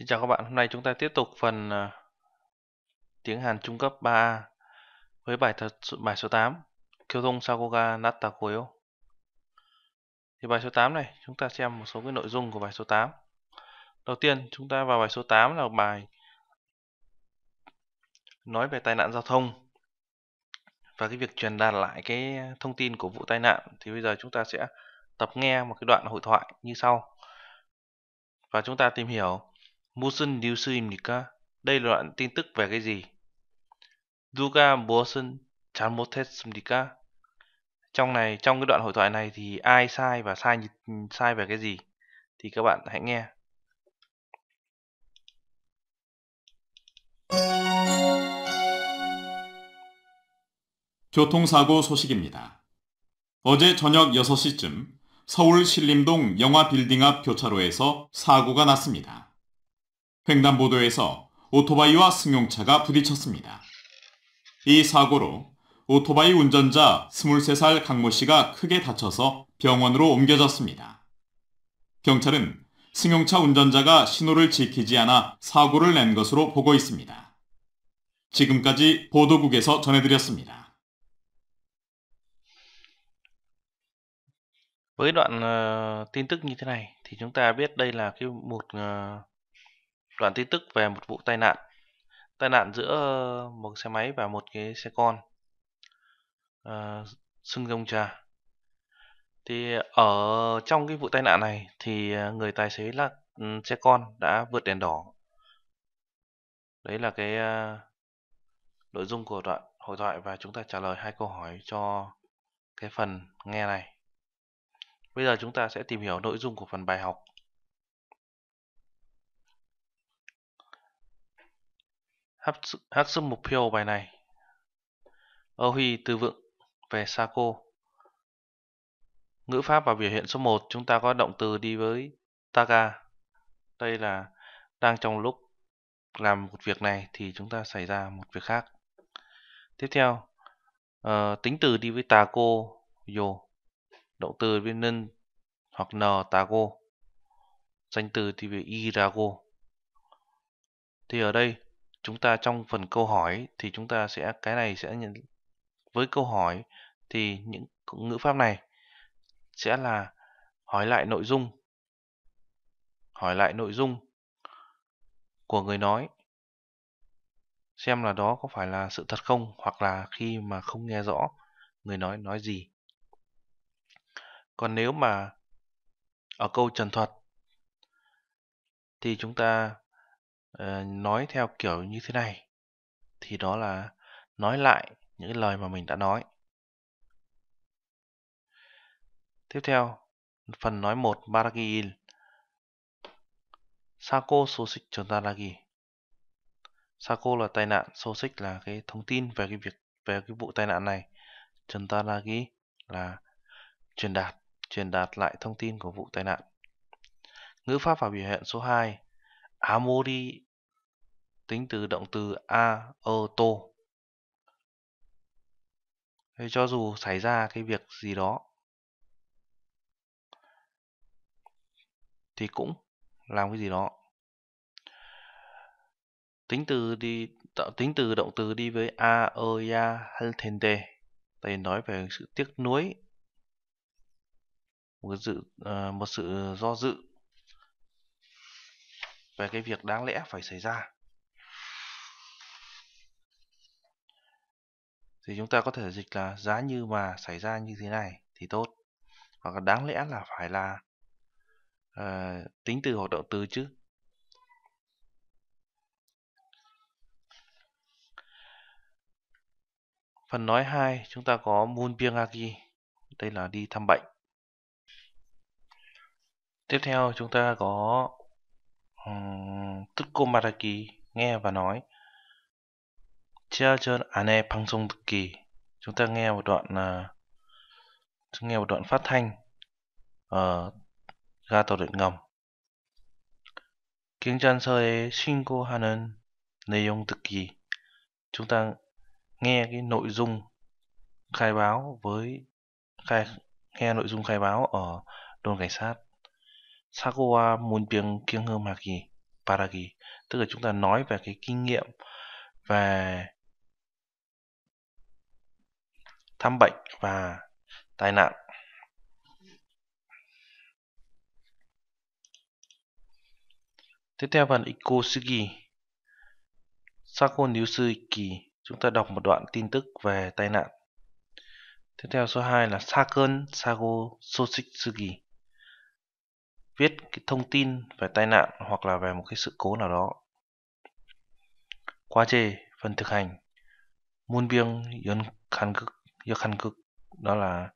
Xin chào các bạn, hôm nay chúng ta tiếp tục phần à, tiếng Hàn trung cấp 3A với bài thật bài số 8 Kiêu thông Sagoga Natakoyo. Thì bài số 8 này, chúng ta xem một số cái nội dung của bài số 8. Đầu tiên, chúng ta vào bài số 8 là bài nói về tai nạn giao thông và cái việc truyền đạt lại cái thông tin của vụ tai nạn thì bây giờ chúng ta sẽ tập nghe một cái đoạn hội thoại như sau và chúng ta tìm hiểu 무슨 뉴스입니까? Đây là đoạn tin tức về cái gì? 누가 무슨 잘못했습니까? Trong này, trong cái đoạn hội thoại này thì ai sai và sai sai về cái gì? Thì các bạn hãy nghe. Giao thông 교통사고 소식입니다. 어제 저녁 6시쯤 서울 신림동 영화 빌딩 앞 교차로에서 사고가 났습니다. 횡단보도에서 오토바이와 승용차가 부딪혔습니다. 이 사고로 오토바이 운전자 23살 강모 씨가 크게 다쳐서 병원으로 옮겨졌습니다. 경찰은 승용차 운전자가 신호를 지키지 않아 사고를 낸 것으로 보고 있습니다. 지금까지 보도국에서 전해드렸습니다. Với đoạn uh, tin tức như thế này thì chúng ta biết đây là cái một uh, đoạn tin tức về một vụ tai nạn tai nạn giữa ờ, một xe máy và một cái xe con à, ờ, sưng rông trà thì ở trong cái vụ tai nạn này thì ờ, người tài xế là ừ, xe con đã vượt đèn đỏ đấy là cái nội dung của đoạn hội thoại và chúng ta trả lời hai câu hỏi cho cái phần nghe này bây giờ chúng ta sẽ tìm hiểu nội dung của phần bài học hấp hấp sức mục tiêu bài này Âu Huy từ vựng về cô Ngữ pháp và biểu hiện số 1 chúng ta có động từ đi với Taga Đây là đang trong lúc làm một việc này thì chúng ta xảy ra một việc khác Tiếp theo uh, tính từ đi với Taco Yo Động từ với N hoặc N Tago Danh từ đi với Irago Thì ở đây chúng ta trong phần câu hỏi thì chúng ta sẽ cái này sẽ nhận với câu hỏi thì những ngữ pháp này sẽ là hỏi lại nội dung hỏi lại nội dung của người nói xem là đó có phải là sự thật không hoặc là khi mà không nghe rõ người nói nói gì còn nếu mà ở câu trần thuật thì chúng ta Ờ, nói theo kiểu như thế này thì đó là nói lại những lời mà mình đã nói tiếp theo phần nói một baragiil sako số xích sosik chontaragi sako là tai nạn số xích là cái thông tin về cái việc về cái vụ tai nạn này chontaragi là truyền đạt truyền đạt lại thông tin của vụ tai nạn ngữ pháp và biểu hiện số 2 Amori tính từ động từ aoto. Thế cho dù xảy ra cái việc gì đó thì cũng làm cái gì đó. Tính từ đi tính từ động từ đi với a o ya haltente. Đây nói về sự tiếc nuối một sự ờ, một sự do dự về cái việc đáng lẽ phải xảy ra. Thì chúng ta có thể dịch là giá như mà xảy ra như thế này thì tốt. Hoặc là đáng lẽ là phải là uh, tính từ hoạt động từ chứ. Phần nói 2 chúng ta có Munbiangaki. Đây là đi thăm bệnh. Tiếp theo chúng ta có 음, 듣고 말하기 nghe và nói theo chân 안에 방송 듣기 chúng ta nghe một đoạn uh, nghe một đoạn phát thanh ở uh, ga tàu điện ngầm 경찰서에 신고하는 내용 듣기 chúng ta nghe cái nội dung khai báo với khai nghe nội dung khai báo ở đồn cảnh sát Sagoa Munbyung Kyungheumaki Paragi tức là chúng ta nói về cái kinh nghiệm về thăm bệnh và tai nạn. Tiếp theo phần Ikosugi Sako Nyusuki chúng ta đọc một đoạn tin tức về tai nạn. Tiếp theo số 2 là Sakon Sago Soshitsugi viết cái thông tin về tai nạn hoặc là về một cái sự cố nào đó. Qua chê, phần thực hành. Muôn biêng yön khăn cực, yö khăn cực. Đó là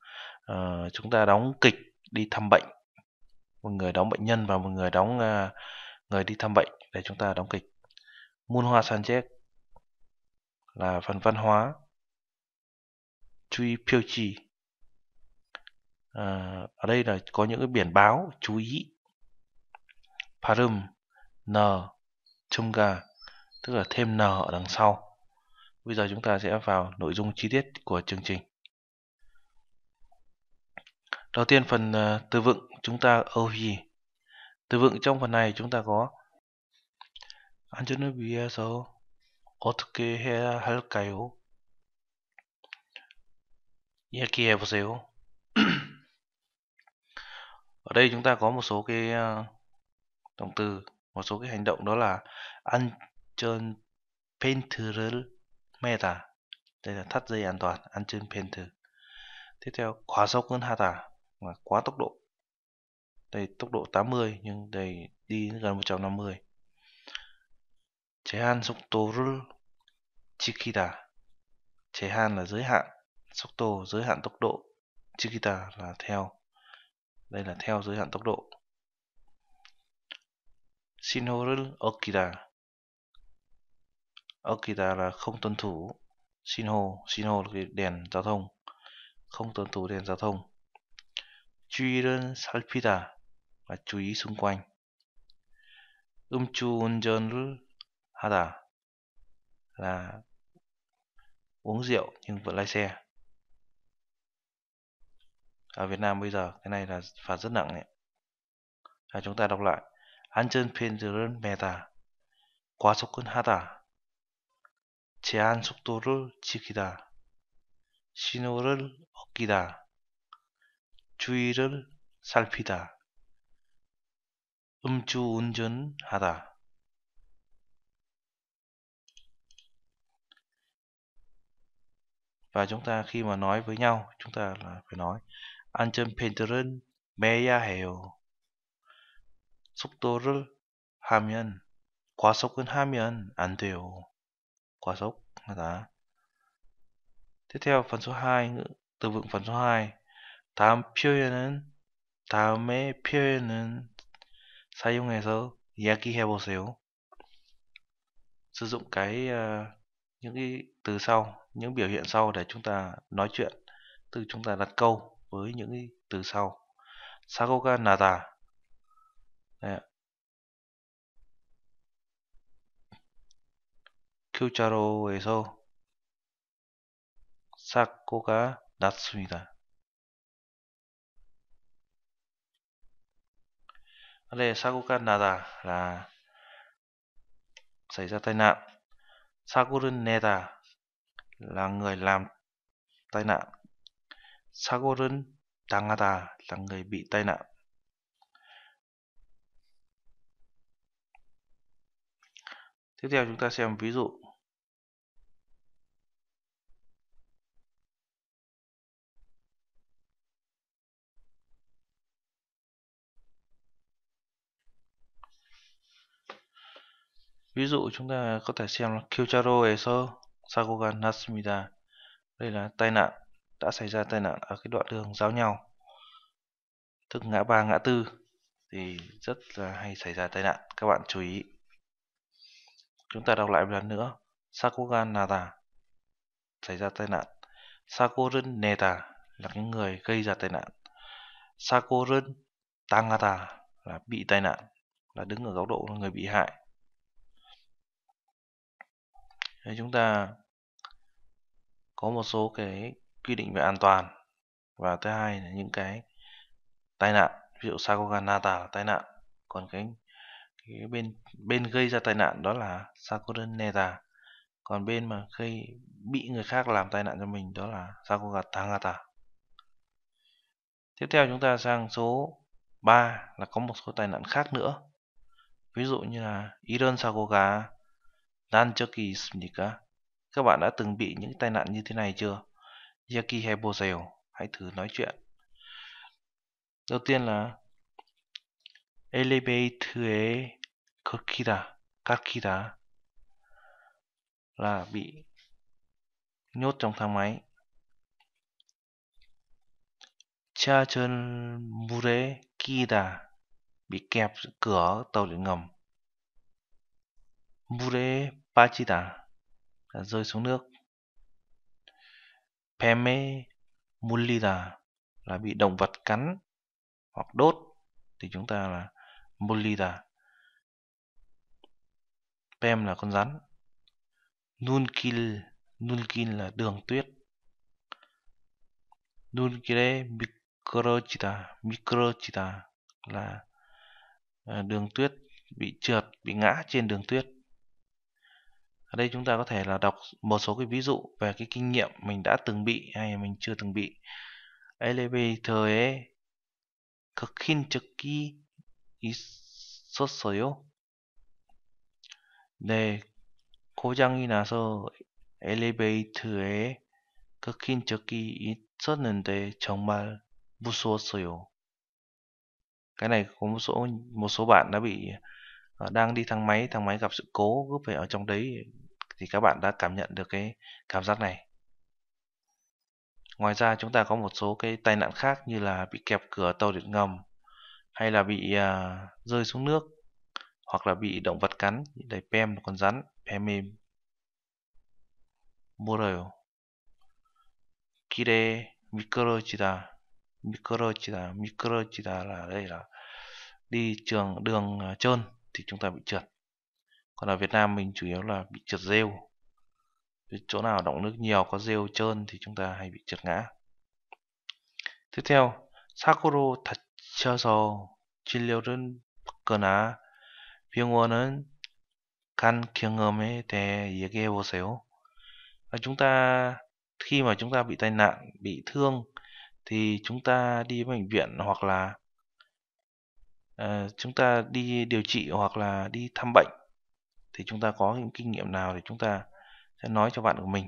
uh, chúng ta đóng kịch đi thăm bệnh. Một người đóng bệnh nhân và một người đóng uh, người đi thăm bệnh để chúng ta đóng kịch. Muôn hoa san chét là phần văn hóa. Chui piêu chi. À, ở đây là có những cái biển báo chú ý parum n chung ga tức là thêm n ở đằng sau bây giờ chúng ta sẽ vào nội dung chi tiết của chương trình đầu tiên phần ờ, từ vựng chúng ta âu oh gì từ vựng trong phần này chúng ta có 안전을 위해서 어떻게 해야 할까요? 이야기해 보세요. Ở đây chúng ta có một số cái ờ, động từ một số cái hành động đó là ăn unchain pentural meta đây là thắt dây an toàn ăn unchain pentur tiếp theo quá sốc hơn hata là quá tốc độ đây tốc độ 80 nhưng đây đi gần 150 제한 chikita chế 제한 là giới hạn sốc 속도 giới hạn tốc độ chikita là theo đây là theo giới hạn tốc độ Shinhorul Okida Okida là không tuân thủ Shinho Shinho là cái đèn giao thông không tuân thủ đèn giao thông 주의를 살피다 là chú ý xung quanh 음주운전을 hada là uống rượu nhưng vẫn lái xe ở Việt Nam bây giờ cái này là phạt rất nặng đấy à, chúng ta đọc lại 안전핀들을 매다. 과속근하다. 제한속도를 지키다. 신호를 어기다. 주의를 살피다. 음주운전하다. và chúng ta khi mà nói với nhau chúng ta là phải nói anh trên Pinterest meia hiểu 속도를 하면 과속은 하면 안 돼요. 과속하다. Tiếp theo phần số 2, từ vựng phần số 2. 다음 표현은 다음의 표현은 사용해서 이야기해 보세요. Sử dụng cái uh, những cái từ sau, những biểu hiện sau để chúng ta nói chuyện, từ chúng ta đặt câu với những cái từ sau. 사고가 나다 예, Q자로에서 삭고가 낮습니다. Ở đây 사고가 나다 là xảy ra tai nạn. 사고를 내다 là người làm tai nạn. 사고를 당하다 là người bị tai nạn. Tiếp theo chúng ta xem ví dụ. Ví dụ chúng ta có thể xem là Kyucharo-eso Sagoga Natsumida. Đây là tai nạn, đã xảy ra tai nạn ở cái đoạn đường giao nhau. Tức ngã ba ngã tư thì rất là hay xảy ra tai nạn, các bạn chú ý. Chúng ta đọc lại một lần nữa. Sakugan Nata xảy ra tai nạn. Sakurin Neta là những người gây ra tai nạn. Sakurin Tangata là bị tai nạn, là đứng ở góc độ người bị hại. Thế chúng ta có một số cái quy định về an toàn và thứ hai là những cái tai nạn ví dụ Sakuganata là tai nạn còn cái thì bên bên gây ra tai nạn đó là Sakuraneta còn bên mà gây bị người khác làm tai nạn cho mình đó là Sakugata tiếp theo chúng ta sang số 3 là có một số tai nạn khác nữa ví dụ như là Iron Sagoga Nanchoki Sumika các bạn đã từng bị những tai nạn như thế này chưa Yaki Hebozel, hãy thử nói chuyện đầu tiên là elevate의 걷기다, 깎기다 là bị nhốt trong thang máy. Cha chân mure bị kẹp cửa tàu điện ngầm. Mure pachida là rơi xuống nước. Peme mulida là bị động vật cắn hoặc đốt thì chúng ta là Bolida. Pem là con rắn. Nulkil, Nulkin là đường tuyết. Nulkire microchita, microchita là ờ, đường tuyết bị trượt, bị ngã trên đường tuyết. Ở đây chúng ta có thể là đọc một số cái ví dụ về cái kinh nghiệm mình đã từng bị hay mình chưa từng bị. Elevator e cực khin trực kỳ 있었어요? 네, 고장이 나서 엘리베이터에 긁힌 적이 있었는데 정말 무서웠어요. Cái này có một số một số bạn đã bị ờ, đang đi thang máy, thang máy gặp sự cố cứ phải ở trong đấy thì các bạn đã cảm nhận được cái cảm giác này. Ngoài ra chúng ta có một số cái tai nạn khác như là bị kẹp cửa tàu điện ngầm hay là bị à, rơi xuống nước hoặc là bị động vật cắn đẩy pem một con rắn pem mềm 뭐래요 길에 미끄러지다 미끄러지다 미끄러지다 là đây là đi trường đường à, trơn thì chúng ta bị trượt còn ở Việt Nam mình chủ yếu là bị trượt rêu chỗ nào động nước nhiều có rêu trơn thì chúng ta hay bị trượt ngã tiếp theo Sakuro thật 치어서 진료를 받거나 병원은 căn 경험에 대해 얘기해 보세요. chúng ta khi mà chúng ta bị tai nạn, bị thương thì chúng ta đi bệnh viện hoặc là uh, chúng ta đi điều trị hoặc là đi thăm bệnh thì chúng ta có những kinh nghiệm nào để chúng ta sẽ nói cho bạn của mình.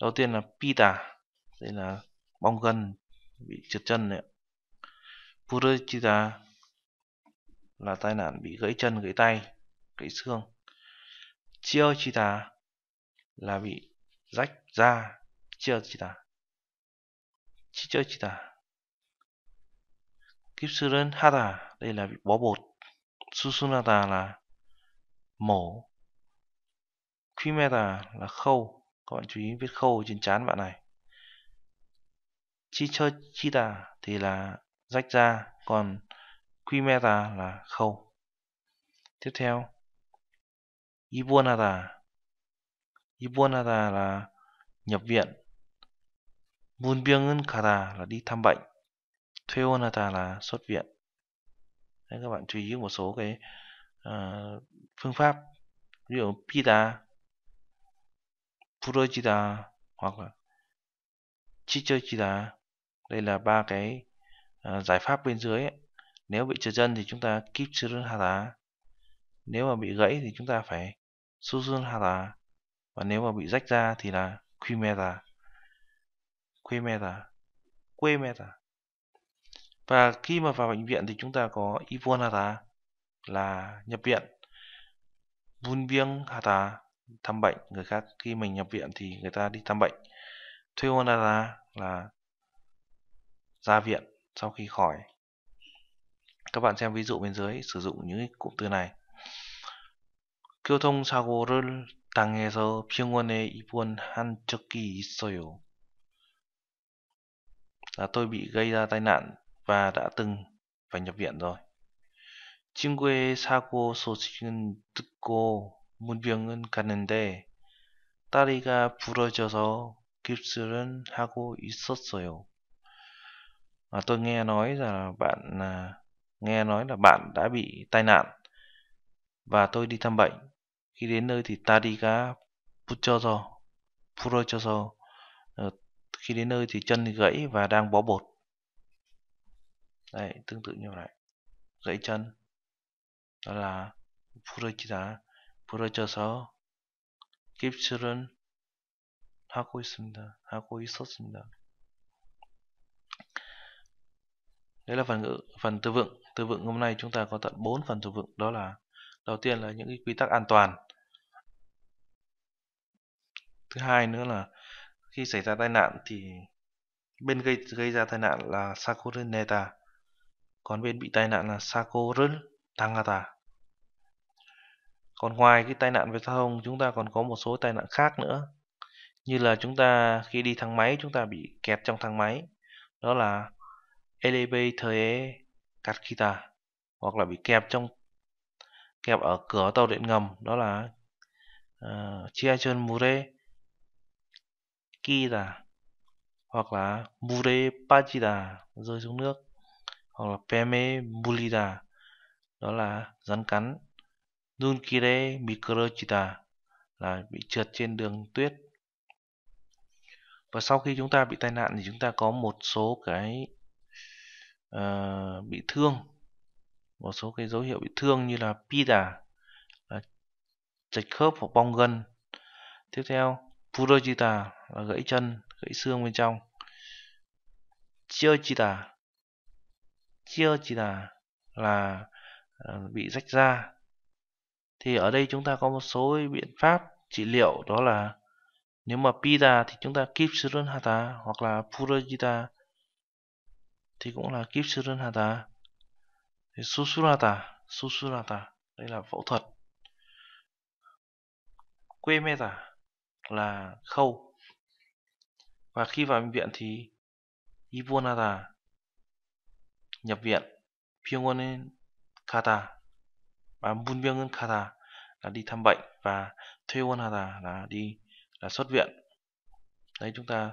Đầu tiên là pita, đây là bong gân bị trượt chân đấy Purechita là tai nạn bị gãy chân, gãy tay, gãy xương. Chiochita là bị rách da. Chiochita. Chiochita. Kipsuren hata đây là bị bó bột. Susunata là mổ. Quimeta là khâu. Các bạn chú ý viết khâu trên chán bạn này. Chichochita thì là rách ra, còn Quimera là khâu. Tiếp theo, Ibuanara. Ibuanara là nhập viện. Bunbiangunkara là đi thăm bệnh. Theonata là xuất viện. Đấy, các bạn chú ý một số cái uh, phương pháp ví dụ Pita, Purojita hoặc là Chichochita. Đây là ba cái Ờ, giải pháp bên dưới ấy, nếu bị trượt chân thì chúng ta keep children hata nếu mà bị gãy thì chúng ta phải suzun hata và nếu mà bị rách ra thì là quimeta quimeta quimeta và khi mà vào bệnh viện thì chúng ta có ivon hata là nhập viện vun biêng hata thăm bệnh người khác khi mình nhập viện thì người ta đi thăm bệnh thuê hata là ra viện sau khi khỏi các bạn xem ví dụ bên dưới sử dụng những cụm từ này 교통사고를 당해서 병원에 입원한 적이 있어요. Là tôi bị gây ra tai nạn và đã từng phải nhập viện rồi. 친구의 사고 소식은 듣고 문병은 갔는데 다리가 부러져서 깁스를 하고 있었어요 à, tôi nghe nói là bạn à, nghe nói là bạn đã bị tai nạn và tôi đi thăm bệnh khi đến nơi thì ta đi cá puchoso puchoso ờ, khi đến nơi thì chân gãy và đang bó bột Đây tương tự như vậy gãy chân đó là puchosa puchoso 깁스를 하고 있습니다 하고 있었습니다 đấy là phần ngữ, phần từ vựng từ vựng hôm nay chúng ta có tận 4 phần từ vựng đó là đầu tiên là những cái quy tắc an toàn thứ hai nữa là khi xảy ra tai nạn thì bên gây gây ra tai nạn là sakureneta còn bên bị tai nạn là sakuren tangata còn ngoài cái tai nạn về giao thông chúng ta còn có một số tai nạn khác nữa như là chúng ta khi đi thang máy chúng ta bị kẹt trong thang máy đó là Elebatae Katkita hoặc là bị kẹp trong kẹp ở cửa tàu điện ngầm đó là uh, ờ, Chiachon Mure Kida hoặc là Mure Pachida rơi xuống nước hoặc là Peme Bulida đó là rắn cắn Dunkire Microchita là bị trượt trên đường tuyết và sau khi chúng ta bị tai nạn thì chúng ta có một số cái Ờ, bị thương một số cái dấu hiệu bị thương như là pita là khớp hoặc bong gân tiếp theo purojita là gãy chân gãy xương bên trong chiojita chiojita là ờ, bị rách da thì ở đây chúng ta có một số biện pháp trị liệu đó là nếu mà pita thì chúng ta kipsurun hata hoặc là purojita thì cũng là kíp Kippsurrenhata thì Susurata Susurata đây là phẫu thuật quê meta là khâu và khi vào bệnh viện thì Ibonata nhập viện Pyongonen Kata và Bunbyongen Kata là đi thăm bệnh và Thewonata là đi là xuất viện đấy chúng ta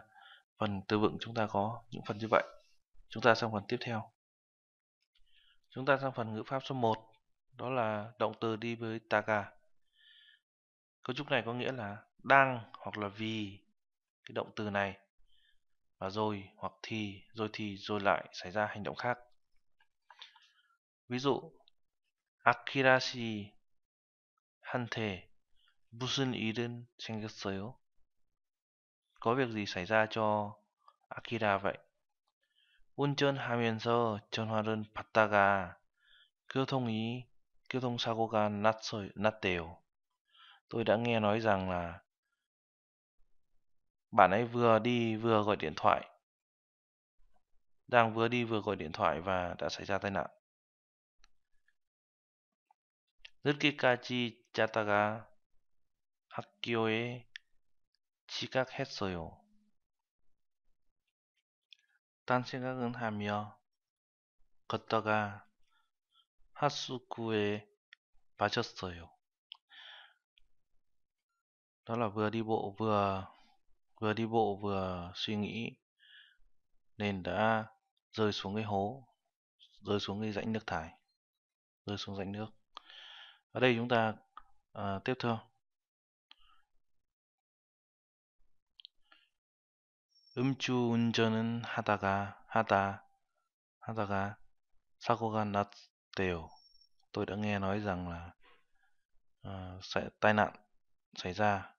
phần từ vựng chúng ta có những phần như vậy Chúng ta sang phần tiếp theo. Chúng ta sang phần ngữ pháp số 1, đó là động từ đi với taka. Cấu trúc này có nghĩa là đang hoặc là vì cái động từ này và rồi hoặc thì, rồi thì rồi lại xảy ra hành động khác. Ví dụ Akirashi 한테 무슨 일은 생겼어요? Có việc gì xảy ra cho Akira vậy? 운전하면서 전화를 받다가 교통이 교통사고가 났어요, 났대요. Tôi đã nghe nói rằng là bạn ấy vừa đi vừa gọi điện thoại. Đang vừa đi vừa gọi điện thoại và đã xảy ra tai nạn. 늦게까지 자다가 학교에 지각했어요. 딴 생각은 하며 걷다가 하수구에 빠졌어요. Đó là vừa đi bộ vừa vừa đi bộ rơi xuống cái hố, rơi xuống cái rãnh nước thải, rơi xuống rãnh nước. Ở đây chúng ta à, tiếp theo 운전은 하다가 하다 하다가 사고가 났대요. Tôi đã nghe nói rằng là uh, sẽ tai nạn xảy ra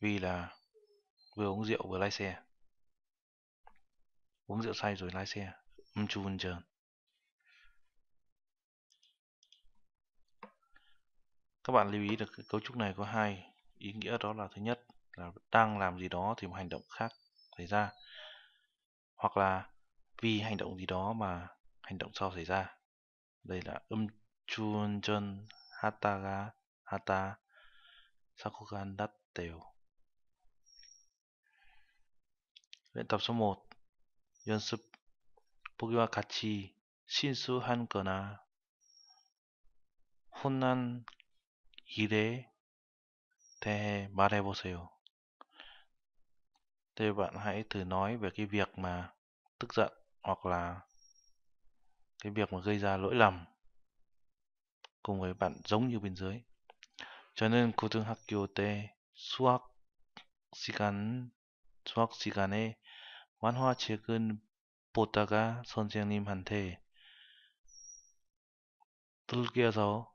vì là vừa uống rượu vừa lái xe. Uống rượu say rồi lái xe, 음주운전. Các bạn lưu ý được cấu trúc này có hai ý nghĩa đó là thứ nhất là đang làm gì đó thì một hành động khác xảy ra hoặc là vì hành động gì đó mà hành động sau xảy ra đây là um chun chân hata ga hata sakugan datteu luyện tập số 1 연습 보기와 같이 실수한 거나 혼난 일에 대해 말해보세요 thế bạn hãy thử nói về cái việc mà tức giận hoặc là cái việc mà gây ra lỗi lầm cùng với bạn giống như bên dưới cho nên cô hắc suak suak văn 저는 고등학교 때 수학 시간 수학 시간에 만화책은 보다가 선생님한테 뚫겨서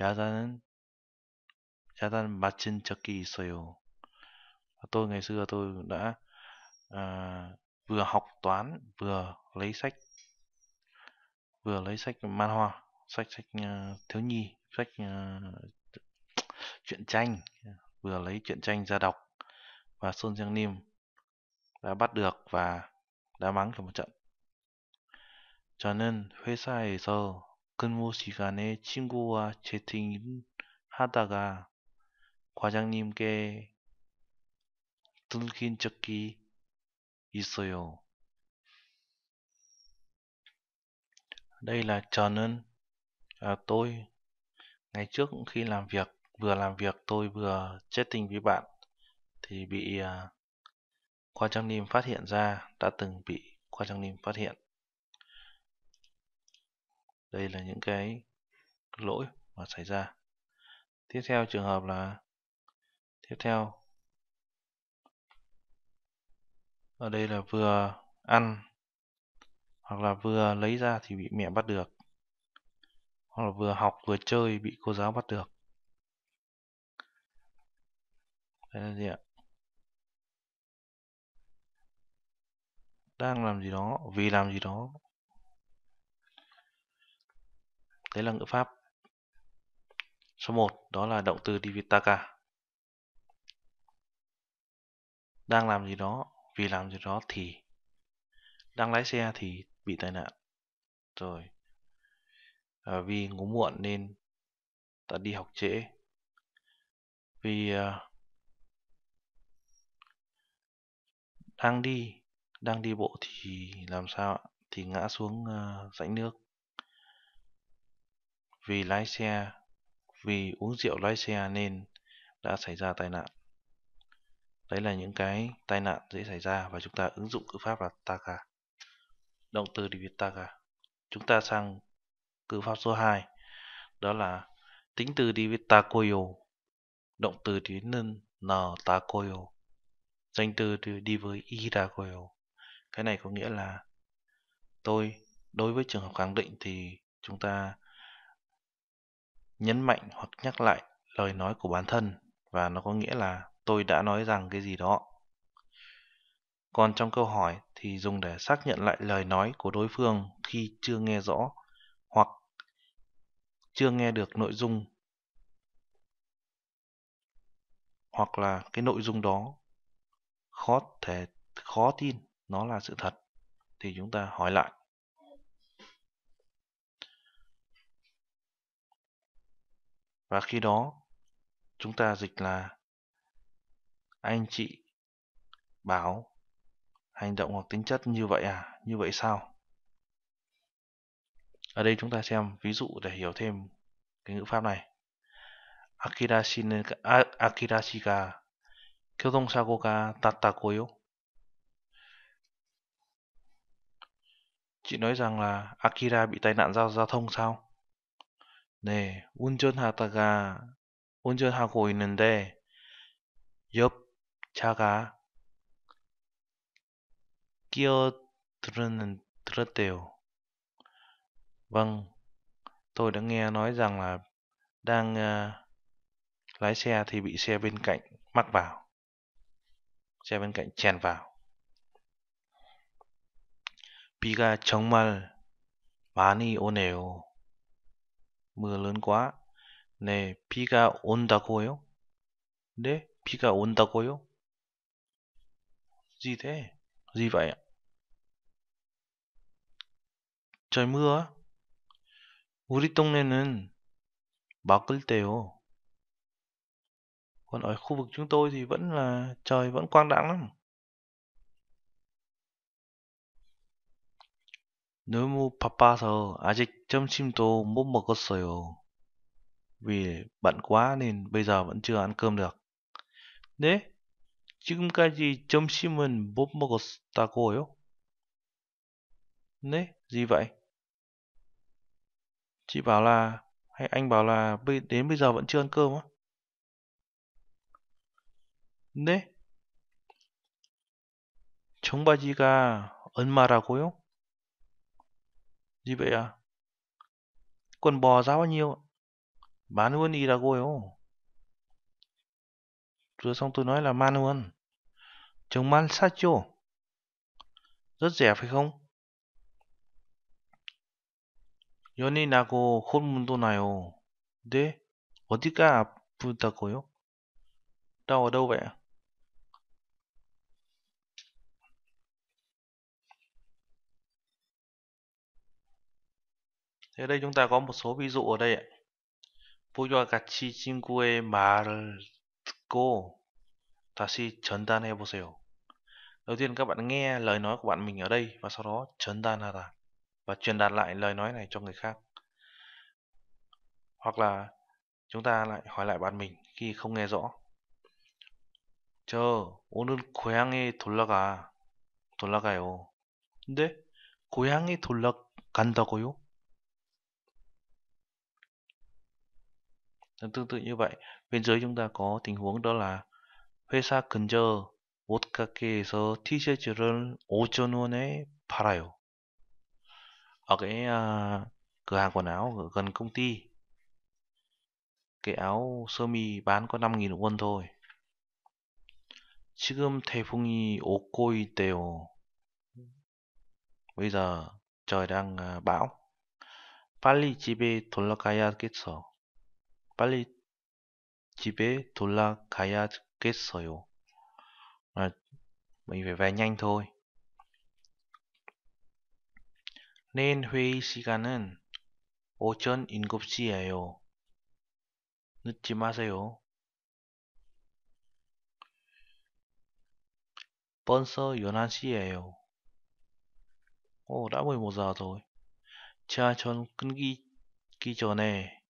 야단은 야단 맞은 적이 있어요 tôi ngày xưa tôi đã à, vừa học toán vừa lấy sách vừa lấy sách man hoa sách sách uh, thiếu nhi sách uh, truyện tranh vừa lấy truyện tranh ra đọc và sơn Giang Nim đã bắt được và đã mắng cả một trận. cho nên huế sai sơ 저는 회사에서 근무 시간에 친구와 채팅을 하다가 과장님께 등긴 적이 있어요. Đây là 저는 à, tôi ngày trước khi làm việc vừa làm việc tôi vừa chết tình với bạn thì bị à, Khoa Trang Nim phát hiện ra đã từng bị Khoa Trang Nim phát hiện. Đây là những cái lỗi mà xảy ra. Tiếp theo trường hợp là tiếp theo ở đây là vừa ăn hoặc là vừa lấy ra thì bị mẹ bắt được hoặc là vừa học vừa chơi bị cô giáo bắt được đây là gì ạ đang làm gì đó vì làm gì đó đấy là ngữ pháp số 1 đó là động từ divitaka đang làm gì đó vì làm gì đó thì đang lái xe thì bị tai nạn rồi à, vì ngủ muộn nên ta đi học trễ vì à, đang đi đang đi bộ thì làm sao thì ngã xuống uh, rãnh nước vì lái xe vì uống rượu lái xe nên đã xảy ra tai nạn Đấy là những cái tai nạn dễ xảy ra và chúng ta ứng dụng cữ pháp là taka. Động từ đi viết taka. Chúng ta sang cữ pháp số 2. Đó là tính từ đi viết takoyo. Động từ đi viết n takoyo. Danh từ đi với i takoyo. Cái này có nghĩa là tôi đối với trường hợp khẳng định thì chúng ta nhấn mạnh hoặc nhắc lại lời nói của bản thân và nó có nghĩa là tôi đã nói rằng cái gì đó. Còn trong câu hỏi thì dùng để xác nhận lại lời nói của đối phương khi chưa nghe rõ hoặc chưa nghe được nội dung hoặc là cái nội dung đó khó thể khó tin nó là sự thật thì chúng ta hỏi lại. Và khi đó chúng ta dịch là anh chị báo hành động hoặc tính chất như vậy à, như vậy sao? Ở đây chúng ta xem ví dụ để hiểu thêm cái ngữ pháp này. Akirashika, akirashika, kyodong Tatta tatakoyo. Chị nói rằng là Akira bị tai nạn giao giao thông sao? Nè, unjon hataga, unjon hakoinende. Yup, 차가 끼어들은 rất đều. Vâng, tôi đã nghe nói rằng là đang uh, lái xe thì bị xe bên cạnh mắc vào. Xe bên cạnh chèn vào. 비가 정말 많이 오네요. Mưa lớn quá. 네, 비가 온다고요? 네, 비가 온다고요? Gì thế? Gì vậy ạ? Trời mưa á? 우리 동네는 막을 때요. Còn ở khu vực chúng tôi thì vẫn là trời vẫn quang đãng lắm. 너무 바빠서 아직 점심도 못 먹었어요. Vì bận quá nên bây giờ vẫn chưa ăn cơm được. 네? 지금까지 점심은 못 먹었다고요? 네, gì vậy? Chị bảo là, hay anh bảo là đến bây giờ vẫn chưa ăn cơm á? 네. 청바지가 얼마라고요? gì vậy à? Quần bò giá bao nhiêu? Bán quân đi ra cô Vừa xong tôi nói là man luôn manual. Chống Malsacho. Rất rẻ phải không? yoni tôi ở đi cả 연인하고 혼문도 나요. 네? 어디가 아프다고요? 나 어려워요. Thế đây chúng ta có một số ví dụ ở đây ạ. Puyuagachi Jingue 말을 cô 다시 전달해 보세요. Đầu tiên các bạn nghe lời nói của bạn mình ở đây và sau đó 전달하다 và truyền đạt lại lời nói này cho người khác. Hoặc là chúng ta lại hỏi lại bạn mình khi không nghe rõ. Chờ, 오늘 고향에 돌아가 돌아가요. 근데 고향에 돌아간다고요? Tương tự như vậy, Bên dưới chúng ta có tình huống đó là 회사 근처 옷가게에서 티셔츠를 5천 원에 팔아요. Ở cái uh, cửa hàng quần áo ở gần công ty, cái áo sơ mi bán có 5.000 won thôi. 지금 태풍이 오고 있대요. Bây giờ trời đang uh, bão. 빨리 집에 돌아가야겠어. 빨리 집에 돌아가야겠어요. À, m ì n nhanh thôi. Nên 회의 시간은 오전 7시예요. 늦지 마세요. 벌써 11시예요. 오, 땀이 모자라서 지하철 끊기기 전에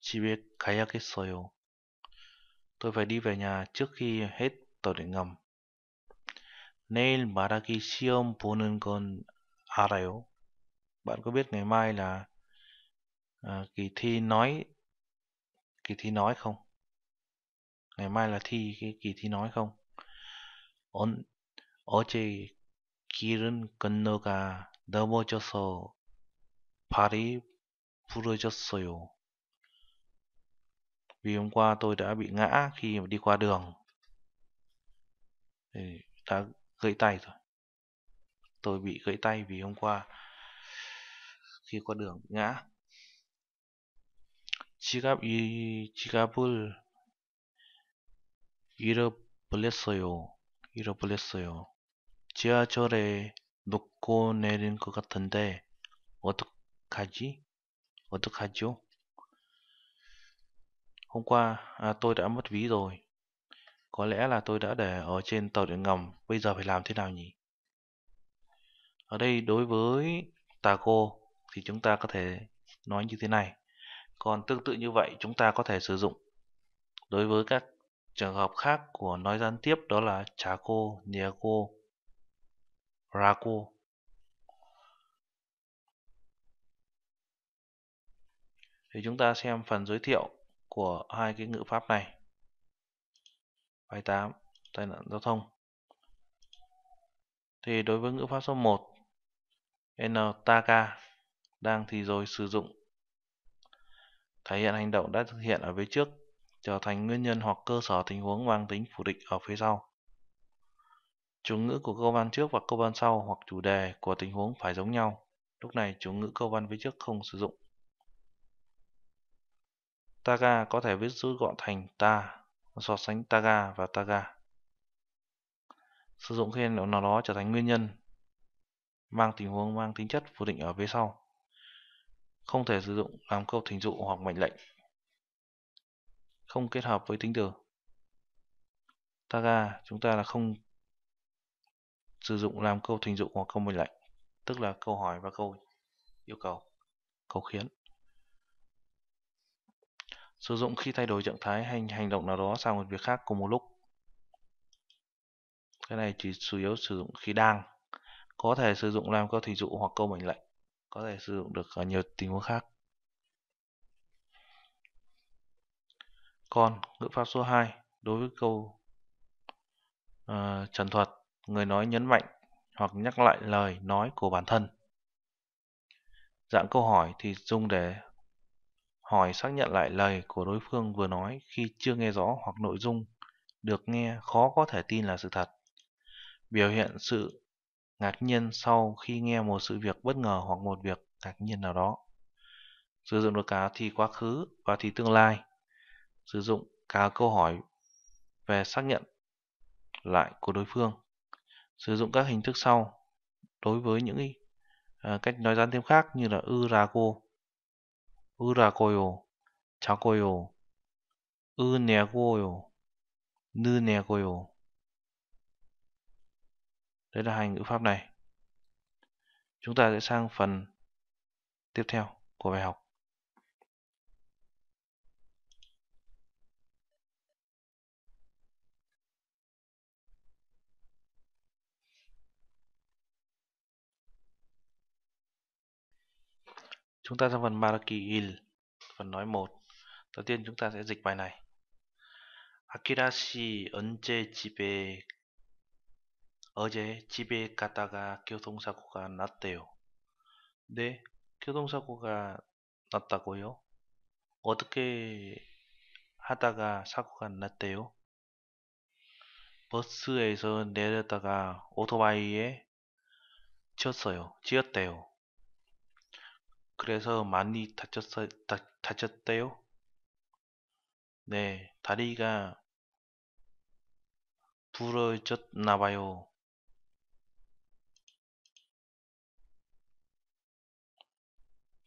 집에 가야겠어요. Tôi phải đi về nhà trước khi hết tàu điện ngầm. 내일 말하기 시험 보는 건 알아요. Bạn có biết ngày mai là à, kỳ thi nói kỳ thi nói không? Ngày mai là thi cái kỳ thi nói không? 언 어제 길은 건너가 넘어져서 발이 부러졌어요 vì hôm qua tôi đã bị ngã khi mà đi qua đường thì đã gãy tay rồi tôi bị gãy tay vì hôm qua khi qua đường ngã. bị ngã 지갑 이 지갑을 잃어버렸어요. 잃어버렸어요. 지하철에 놓고 내린 것 같은데 어떡하지? 어떡하죠? Hôm qua à, tôi đã mất ví rồi. Có lẽ là tôi đã để ở trên tàu điện ngầm, bây giờ phải làm thế nào nhỉ? Ở đây đối với tà cô thì chúng ta có thể nói như thế này. Còn tương tự như vậy chúng ta có thể sử dụng đối với các trường hợp khác của nói gián tiếp đó là cô ra cô Thì chúng ta xem phần giới thiệu của hai cái ngữ pháp này. Bài 8 tai nạn giao thông. Thì đối với ngữ pháp số 1 NTK đang thì rồi sử dụng thể hiện hành động đã thực hiện ở phía trước trở thành nguyên nhân hoặc cơ sở tình huống mang tính phủ định ở phía sau. Chủ ngữ của câu văn trước và câu văn sau hoặc chủ đề của tình huống phải giống nhau. Lúc này chủ ngữ câu văn phía trước không sử dụng. Taga có thể viết rút gọn thành ta, so sánh Taga và Taga. Sử dụng khi nào đó trở thành nguyên nhân, mang tình huống mang tính chất phủ định ở phía sau. Không thể sử dụng làm câu thỉnh dụ hoặc mệnh lệnh. Không kết hợp với tính từ. Taga chúng ta là không sử dụng làm câu thỉnh dụ hoặc câu mệnh lệnh, tức là câu hỏi và câu yêu cầu, câu khiến sử dụng khi thay đổi trạng thái hay hành động nào đó sang một việc khác cùng một lúc cái này chỉ chủ yếu sử dụng khi đang có thể sử dụng làm câu thí dụ hoặc câu mệnh lệnh có thể sử dụng được ở nhiều tình huống khác còn ngữ pháp số 2 đối với câu uh, trần thuật người nói nhấn mạnh hoặc nhắc lại lời nói của bản thân dạng câu hỏi thì dùng để hỏi xác nhận lại lời của đối phương vừa nói khi chưa nghe rõ hoặc nội dung được nghe khó có thể tin là sự thật. Biểu hiện sự ngạc nhiên sau khi nghe một sự việc bất ngờ hoặc một việc ngạc nhiên nào đó. Sử dụng được cả thì quá khứ và thì tương lai. Sử dụng cả câu hỏi về xác nhận lại của đối phương. Sử dụng các hình thức sau đối với những à, cách nói gián tiếp khác như là ư ra cô 으라고요, 자고요, 으냐고요, 느냐고요. Đây là hai ngữ pháp này. Chúng ta sẽ sang phần tiếp theo của bài học. Chúng ta sang phần Maraki Guild, phần nói 1. Đầu tiên chúng ta sẽ dịch bài này. 아키라씨 언제 집에 어제 집에 가다가 교통사고가 났대요. 네, 교통사고가 났다고요? 어떻게 하다가 사고가 났대요? 버스에서 내렸다가 오토바이에 지었어요. 지었대요. 그래서 많이 다쳤어, 다, 다쳤대요? 네, 다리가 부러졌나봐요.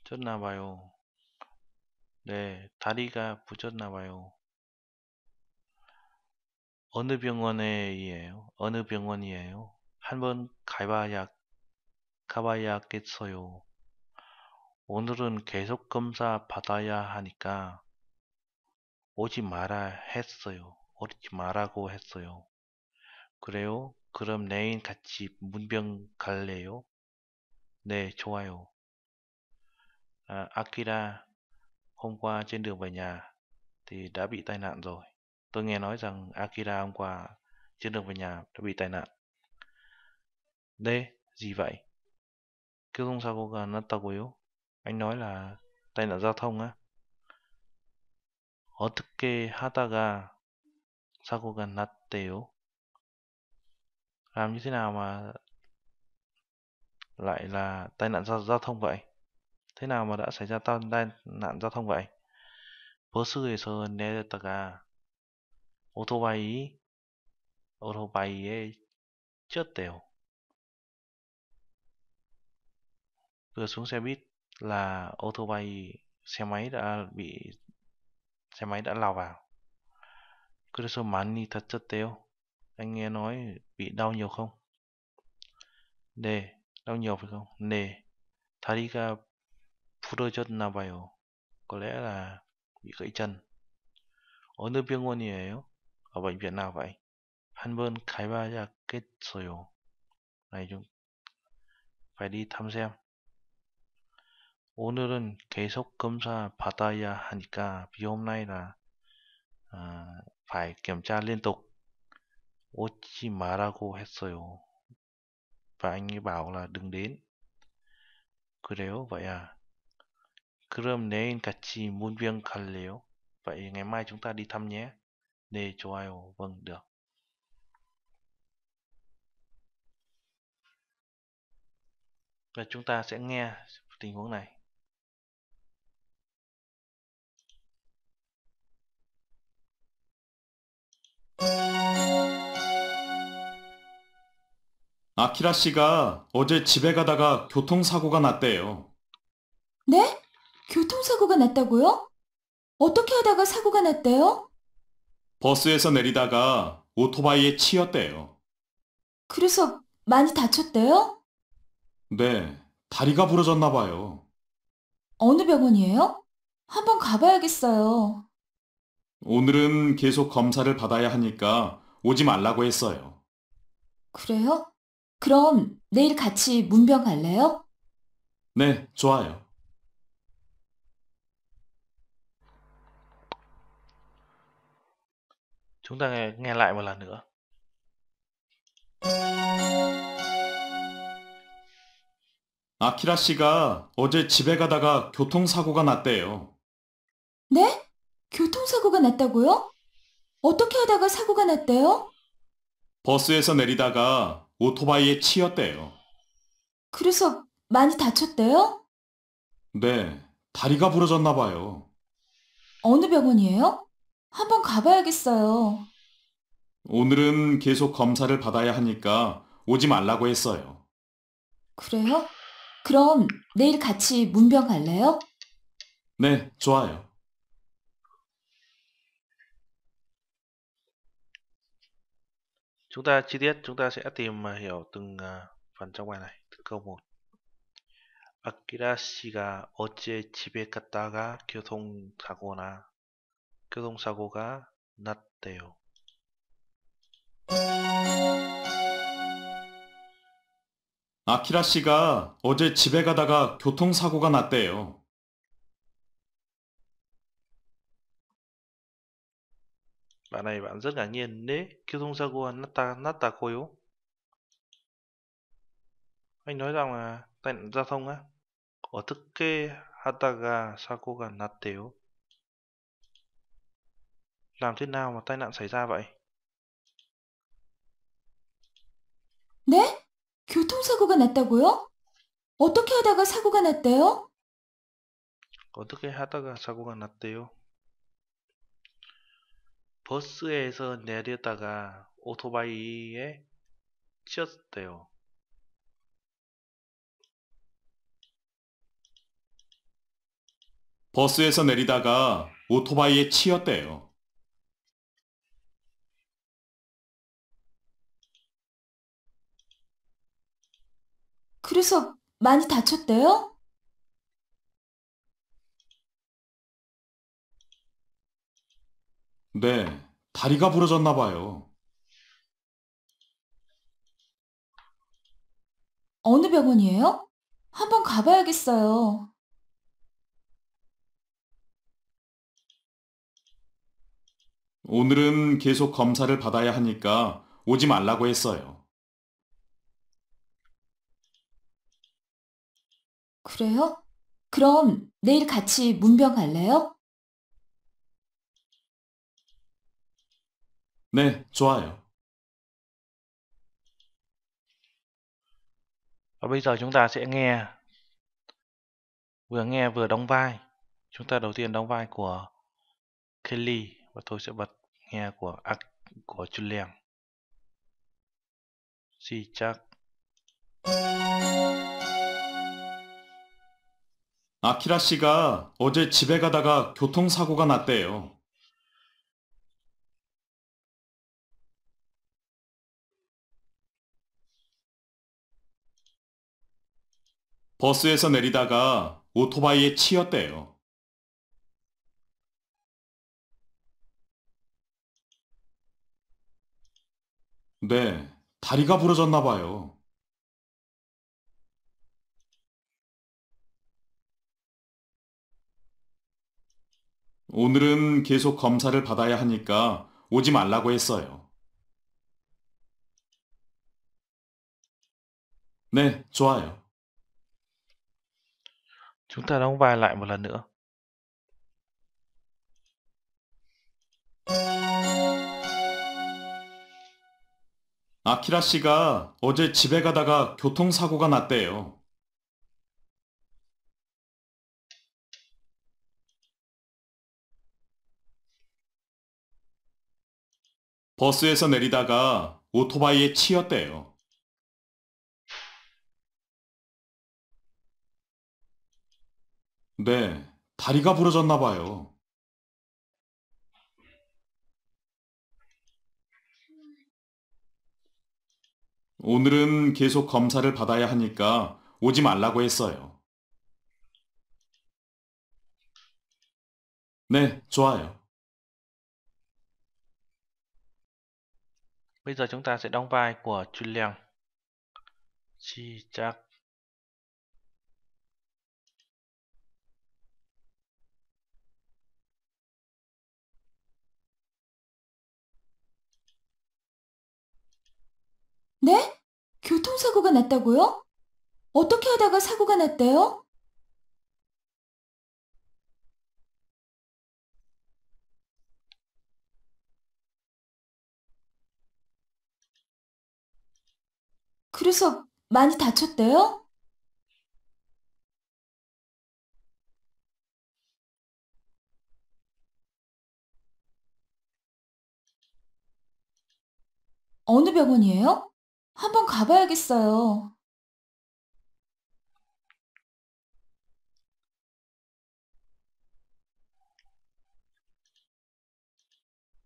졌나봐요. 네, 다리가 부졌나봐요. 어느 병원에이에요? 어느 병원이에요? 한번 가봐야 가봐야겠어요. 오늘은 계속 검사 받아야 하니까 오지 마라 했어요. 오지 마라고 했어요. 그래요? 그럼 내일 같이 문병 갈래요? 네, 좋아요. À, Akira, hôm qua trên đường về nhà thì đã bị tai nạn rồi. Tôi nghe nói rằng Akira hôm qua trên đường về nhà đã bị tai nạn. 네, gì vậy? 교통사고가 났다고요? anh nói là tai nạn giao thông á 어떻게 하다가 사고가 났대요? Làm như thế nào mà lại là tai nạn giao, giao thông vậy? Thế nào mà đã xảy ra tai, nạn giao thông vậy? 버스에서 내렸다가 오토바이 오토바이에 쳤대요. Vừa xuống xe buýt là ô tô bay xe máy đã bị xe máy đã lao vào Kuroso Mani thật chất tiêu anh nghe nói bị đau nhiều không nè đau nhiều phải không nè Tarika Furochot Nabayo có lẽ là bị gãy chân ở nước biên ngôn nhiều ở bệnh viện nào vậy hắn Khai ba ra kết rồi này chúng phải đi thăm xem 오늘은 계속 검사 받아야 하니까 vì hôm nay là phải kiểm tra liên tục 오지 말라고 했어요 và anh ấy bảo là đừng đến 그래요 vậy à 그럼 내일 같이 문병 갈래요 vậy ngày mai chúng ta đi thăm nhé 네 좋아요 vâng được và chúng ta sẽ nghe tình huống này 아키라 씨가 어제 집에 가다가 교통사고가 났대요. 네? 교통사고가 났다고요? 어떻게 하다가 사고가 났대요? 버스에서 내리다가 오토바이에 치였대요. 그래서 많이 다쳤대요? 네, 다리가 부러졌나 봐요. 어느 병원이에요? 한번 가봐야겠어요. 오늘은 계속 검사를 받아야 하니까 오지 말라고 했어요. 그래요? 그럼 내일 같이 문병 갈래요? 네, 좋아요. c h ú nghe lại một lần nữa. 아키라 씨가 어제 집에 가다가 교통사고가 났대요. 네? 교통 사고가 났다고요? 어떻게 하다가 사고가 났대요? 버스에서 내리다가 오토바이에 치였대요. 그래서 많이 다쳤대요? 네, 다리가 부러졌나 봐요. 어느 병원이에요? 한번 가봐야겠어요. 오늘은 계속 검사를 받아야 하니까 오지 말라고 했어요. 그래요? 그럼 내일 같이 문병 갈래요? 네, 좋아요. Chúng ta chi tiết chúng ta sẽ tìm mà hiểu từng phần trong bài này. Câu 1. 아키라 씨가 어제 집에 갔다가 교통사고나 교통사고가 났대요. 아키라 씨가 어제 집에 가다가 교통사고가 났대요. Bạn này bạn rất ngạc nhiên đấy, Kyuzunzawa Nata Nata Koyo. Anh nói rằng là tai nạn giao thông á. thức kê 어떻게 하다가 사고가 났대요? Làm thế nào mà tai nạn xảy ra vậy? thông ra 네? 교통사고가 났다고요? 어떻게 하다가 사고가 났대요? 어떻게 하다가 사고가 났대요? 버스에서 내려다가 오토바이에 치였대요. 버스에서 내리다가 오토바이에 치였대요. 그래서 많이 다쳤대요? 네, 다리가 부러졌나 봐요. 어느 병원이에요? 한번 가봐야겠어요. 오늘은 계속 검사를 받아야 하니까 오지 말라고 했어요. 그래요? 그럼 내일 같이 문병 갈래요? 네, 좋아요. Và bây giờ chúng ta sẽ nghe vừa nghe vừa đóng vai. Chúng ta đầu tiên đóng vai của Kelly và tôi sẽ bật nghe của a à, của Julian. si chắc 시작. 아키라 씨가 어제 집에 가다가 교통사고가 났대요. 버스에서 내리다가 오토바이에 치였대요. 네, 다리가 부러졌나 봐요. 오늘은 계속 검사를 받아야 하니까 오지 말라고 했어요. 네, 좋아요. Chúng ta đóng vai lại một lần nữa. 아키라 씨가 어제 집에 가다가 교통사고가 났대요. 버스에서 내리다가 오토바이에 치였대요. 네, 다리가 부러졌나 봐요. 오늘은 계속 검사를 받아야 하니까 오지 말라고 했어요. 네, 좋아요. Bây giờ chúng ta sẽ đóng vai của Julian. Chi chắc 네? 교통사고가 났다고요? 어떻게 하다가 사고가 났대요? 그래서 많이 다쳤대요? 어느 병원이에요? 한번 가봐야겠어요.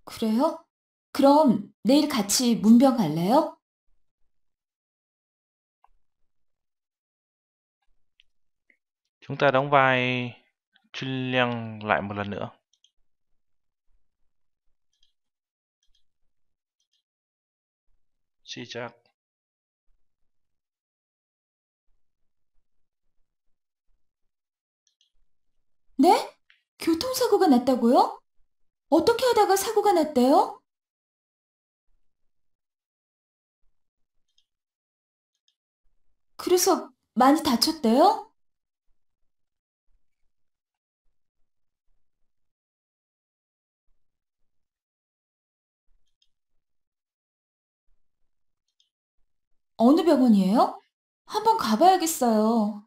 그래요? 그럼 내일 같이 문병 갈래요? Chúng ta đóng vai Julian lại một lần nữa. Sichak. 네? 교통사고가 났다고요? 어떻게 하다가 사고가 났대요? 그래서 많이 다쳤대요? 어느 병원이에요? 한번 가봐야겠어요.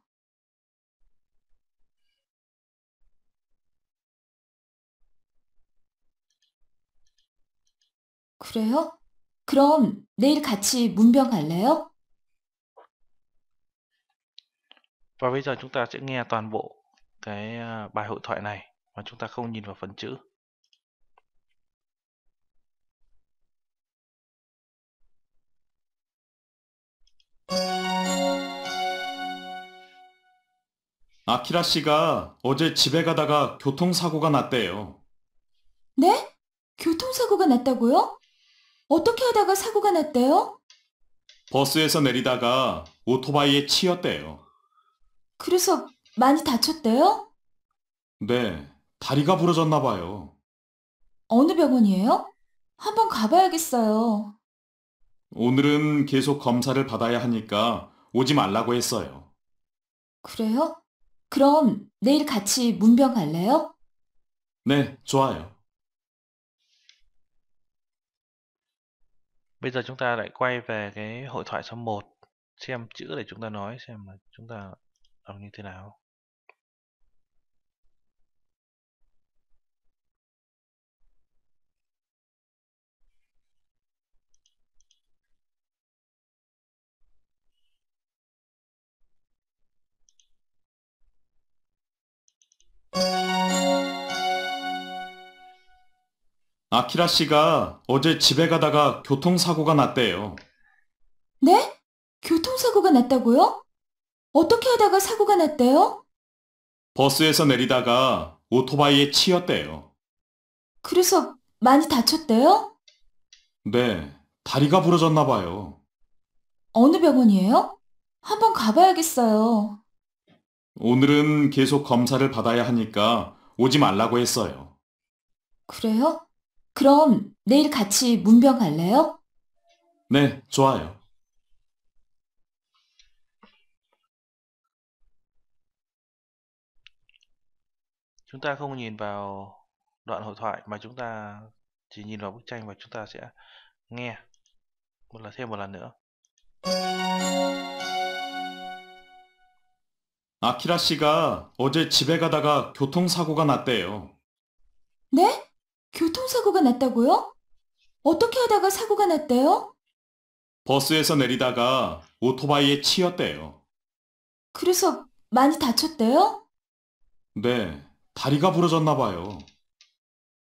그래요? 그럼 내일 같이 문병 갈래요? Và bây giờ chúng ta sẽ nghe toàn bộ cái bài hội thoại này mà chúng ta không nhìn vào phần chữ. 아키라 씨가 어제 집에 가다가 교통사고가 났대요. 네? 교통사고가 났다고요? 어떻게 하다가 사고가 났대요? 버스에서 내리다가 오토바이에 치였대요. 그래서 많이 다쳤대요? 네, 다리가 부러졌나 봐요. 어느 병원이에요? 한번 가봐야겠어요. 오늘은 계속 검사를 받아야 하니까 오지 말라고 했어요. 그래요? 그럼 내일 같이 문병 갈래요? 네, 좋아요. Bây giờ chúng ta lại quay về cái hội thoại số 1 xem chữ để chúng ta nói xem là chúng ta đọc như thế nào. Música 아키라 씨가 어제 집에 가다가 교통사고가 났대요. 네? 교통사고가 났다고요? 어떻게 하다가 사고가 났대요? 버스에서 내리다가 오토바이에 치였대요. 그래서 많이 다쳤대요? 네, 다리가 부러졌나 봐요. 어느 병원이에요? 한번 가봐야겠어요. 오늘은 계속 검사를 받아야 하니까 오지 말라고 했어요. 그래요? 그럼 내일 같이 문병 갈래요? 네, 좋아요. Chúng ta không nhìn vào đoạn hội thoại mà chúng ta chỉ nhìn vào bức tranh và chúng ta sẽ nghe một lần thêm một lần nữa. 아키라 씨가 어제 집에 가다가 교통사고가 났대요. 네? 교통사고가 났다고요? 어떻게 하다가 사고가 났대요? 버스에서 내리다가 오토바이에 치였대요. 그래서 많이 다쳤대요? 네, 다리가 부러졌나 봐요.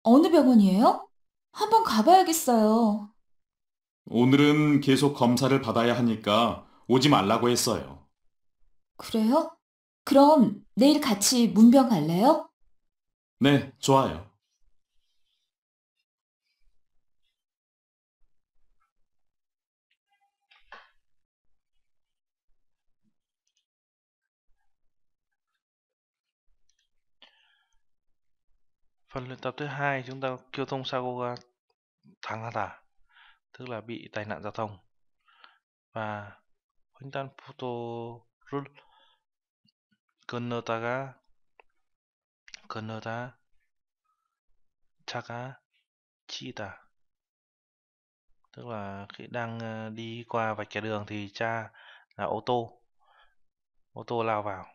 어느 병원이에요? 한번 가봐야겠어요. 오늘은 계속 검사를 받아야 하니까 오지 말라고 했어요. 그래요? 그럼 내일 같이 문병 갈래요? 네, 좋아요. Phần luyện tập thứ hai chúng ta kêu thông Sagoga thắng Hata, tức là bị tai nạn giao thông. Và Huintan Puto Rul Konotaga Konota Chaka Chita tức là khi đang ờ, đi qua vạch kẻ đường thì cha là ô tô ô tô lao vào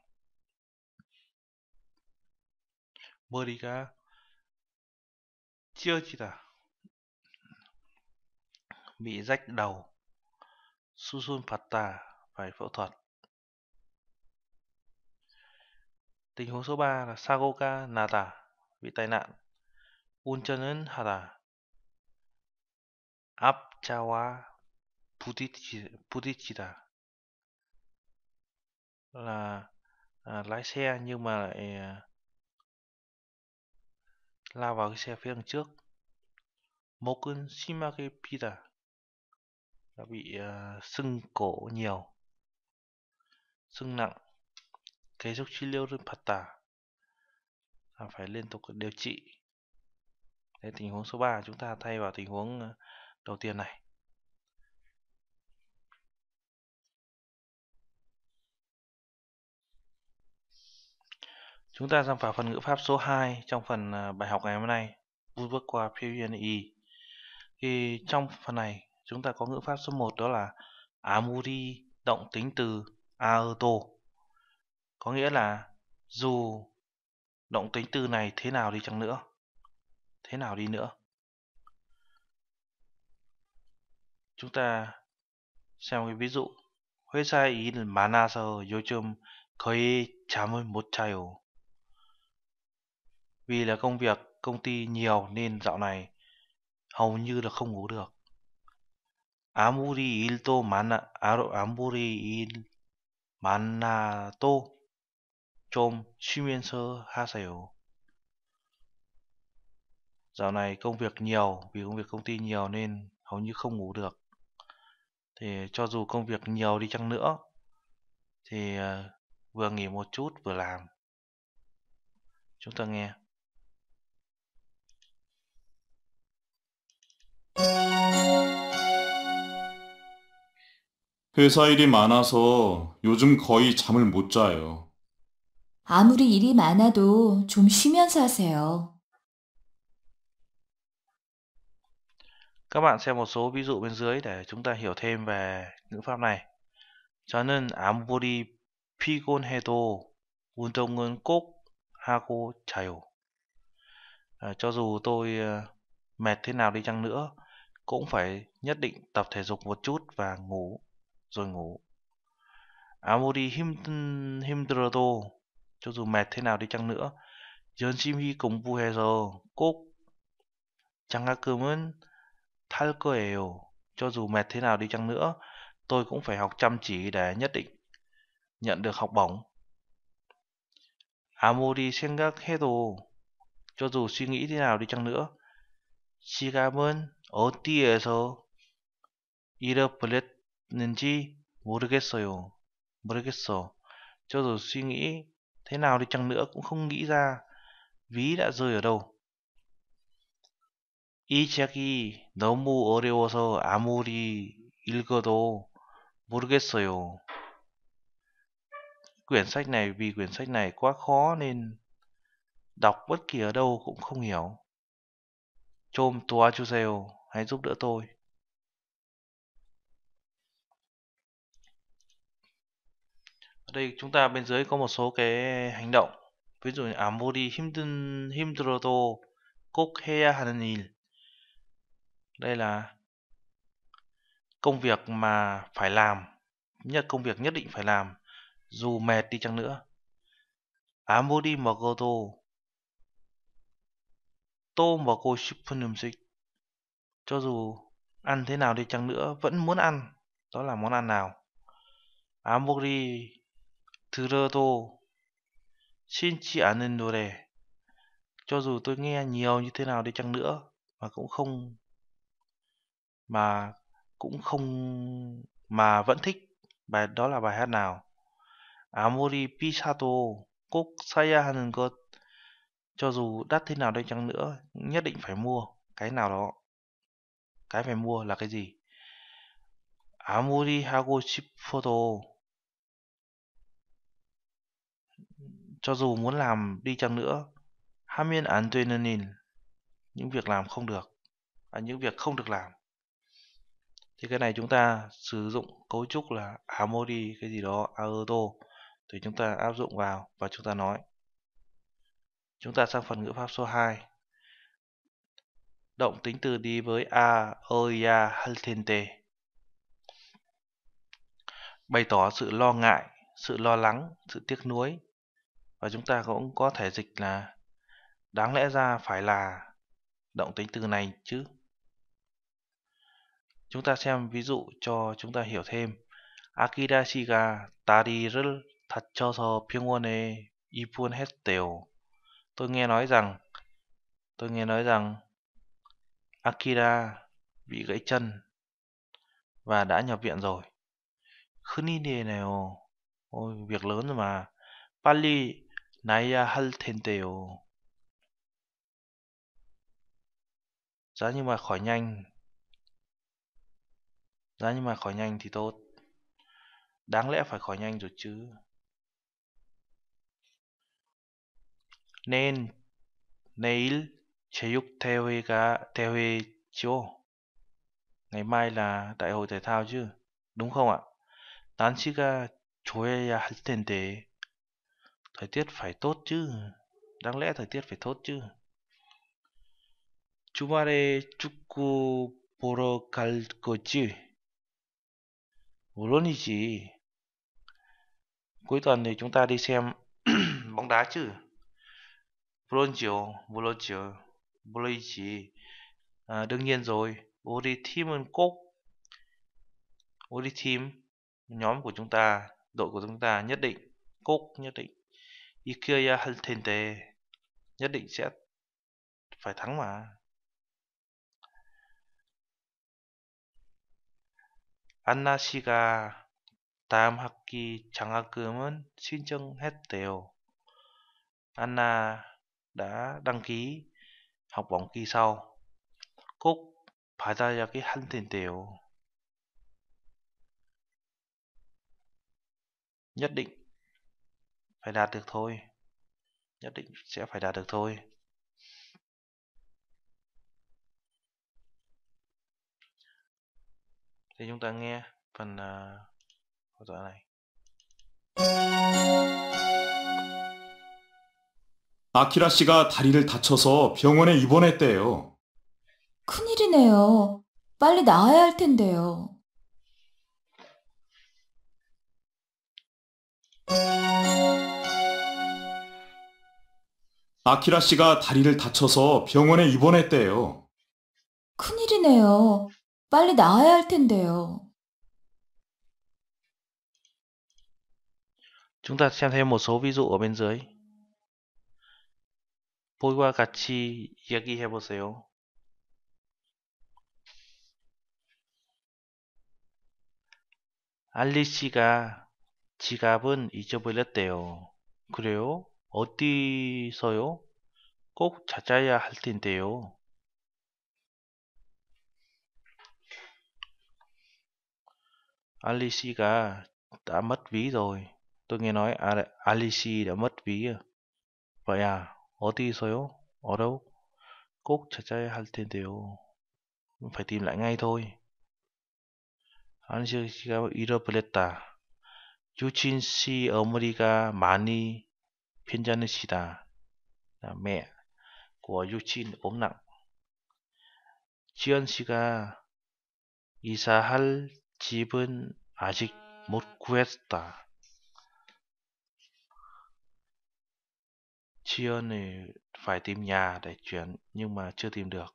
Muriga chưa chỉ là bị rách đầu Susun Tà phải phẫu thuật Tình huống số 3 là Sagoka Nata bị tai nạn Unchanen Hara Apchawa Putichita là à, lái xe nhưng mà lại à, lao vào cái xe phía đằng trước Mokun Shimage Pita đã bị uh, sưng cổ nhiều sưng nặng cái dốc chi liêu Patta là phải liên tục điều trị Đấy, tình huống số 3 chúng ta thay vào tình huống ờ, đầu tiên này Chúng ta sang vào phần ngữ pháp số 2 trong phần à, bài học ngày hôm nay, vui bước qua PUNE. Thì trong phần này chúng ta có ngữ pháp số 1 đó là amuri động tính từ auto Có nghĩa là dù động tính từ này thế nào đi chăng nữa, thế nào đi nữa. Chúng ta xem cái ví dụ 회사에 일 많아서 요즘 거의 잠을 못 자요. Vì là công việc công ty nhiều nên dạo này hầu như là không ngủ được. 아무리 일도 많아 아무리 일 많아도 좀 쉬면서 하세요. Dạo này công việc nhiều, vì công việc công ty nhiều nên hầu như không ngủ được. Thì cho dù công việc nhiều đi chăng nữa thì ờ, vừa nghỉ một chút vừa làm. Chúng ta nghe 회사 일이 많아서 요즘 거의 잠을 못 자요. 아무리 일이 많아도 좀 쉬면서 하세요. Các bạn xem một số ví dụ bên dưới để chúng ta hiểu thêm về ngữ pháp này. 저는 아무리 피곤해도 운동은 꼭 하고 자요. À, cho dù tôi mệt thế nào đi chăng nữa cũng phải nhất định tập thể dục một chút và ngủ, rồi ngủ. Amori Himdrado, cho dù mệt thế nào đi chăng nữa, Jeon Simhi cùng Buhezo 꼭 장학금은 탈 거예요. Cho dù mệt thế nào đi chăng nữa, tôi cũng phải học chăm chỉ để nhất định nhận được học bổng. 아무리 생각해도 cho dù suy nghĩ thế nào đi chăng nữa, 시간은 어디에서 잃어버렸는지 모르겠어요. 모르겠어. Cho dù suy nghĩ thế nào đi chăng nữa cũng không nghĩ ra ví đã rơi ở đâu. 이 책이 너무 어려워서 아무리 읽어도 모르겠어요. Quyển sách này vì quyển sách này quá khó nên đọc bất kỳ ở đâu cũng không hiểu. 좀 도와주세요. Hãy giúp đỡ tôi. Ở đây chúng ta bên dưới có một số cái hành động. ví dụ như 아무리 힘든 힘들어도 꼭 해야 하는 일. Đây là công việc mà phải làm, nhất công việc nhất định phải làm dù mệt đi chăng nữa. 아무리 à, 먹어도 tô 먹고 싶은 음식 cho dù ăn thế nào đi chăng nữa vẫn muốn ăn đó là món ăn nào 아무리 들어도 신지 않는 노래 cho dù tôi nghe nhiều như thế nào đi chăng nữa mà cũng không mà cũng không mà vẫn thích bài đó là bài hát nào 아무리 비싸도 꼭 사야 하는 것 cho dù đắt thế nào đi chăng nữa, nhất định phải mua cái nào đó. Cái phải mua là cái gì? 아무리 하고 photo. cho dù muốn làm đi chăng nữa 하면 안 되는 những việc làm không được à, những việc không được làm thì cái này chúng ta sử dụng cấu trúc là amodi cái gì đó aerdo thì chúng ta áp dụng vào và chúng ta nói Chúng ta sang phần ngữ pháp số 2. Động tính từ đi với a, oia, haltente. Bày tỏ sự lo ngại, sự lo lắng, sự tiếc nuối. Và chúng ta cũng có thể dịch là đáng lẽ ra phải là động tính từ này chứ. Chúng ta xem ví dụ cho chúng ta hiểu thêm. 아키라 씨가 딸이를 다쳐서 병원에 입원했대요 tôi nghe nói rằng tôi nghe nói rằng Akira bị gãy chân và đã nhập viện rồi. Kunide này ồ, ôi việc lớn rồi mà. Pali naya hal 텐데 ồ. Giá như mà khỏi nhanh. Giá như mà khỏi nhanh thì tốt. Đáng lẽ phải khỏi nhanh rồi chứ. nên 내일 체육 대회가 대회죠. Ngày mai là đại hội thể thao chứ, đúng không ạ? 단치가 좋아야 할 텐데. Thời tiết phải tốt chứ. Đáng lẽ thời tiết phải tốt chứ. 주말에 축구 보러 갈 거지? 물론이지. Cuối tuần thì chúng ta đi xem bóng đá chứ. Bronzio, Volozio, Bolici. À, đương nhiên rồi, Uritimenkov. Uritim, nhóm của chúng ta, đội của chúng ta nhất định, Cốc nhất định. Ikea Haltente nhất định sẽ phải thắng mà. 안나 씨가 다음 학기 장학금은 신청했대요. 안나 đã đăng ký học bổng kỳ sau. cúc phải ra cái hân tiền tiểu Nhất định phải đạt được thôi. Nhất định sẽ phải đạt được thôi. Thì chúng ta nghe phần uh, à, câu này. 아키라 씨가 다리를 다쳐서 병원에 입원했대요. 큰일이네요. 빨리 나아야 할 텐데요. 아키라 씨가 다리를 다쳐서 병원에 입원했대요. 큰일이네요. 빨리 나아야 할 텐데요. chúng ta xem t h 그와 같이 이야기해 보세요. 알리 씨가 지갑은 잊어버렸대요. 그래요? 어디서요? 꼭 찾아야 할 텐데요. Alice cả đã mất ví rồi. Tôi nghe nói Alice đã mất ví. Vậy à? 어디서요? 어라우? 꼭 찾아야 할 텐데요. phải 아이 m l 안식 씨가 잃어버렸다. 유진 씨 어머니가 많이 편찮으시다. mẹ c 유진 ốm n 지연 씨가 이사할 집은 아직 못 구했다. Chion thì phải tìm nhà để chuyển nhưng mà chưa tìm được.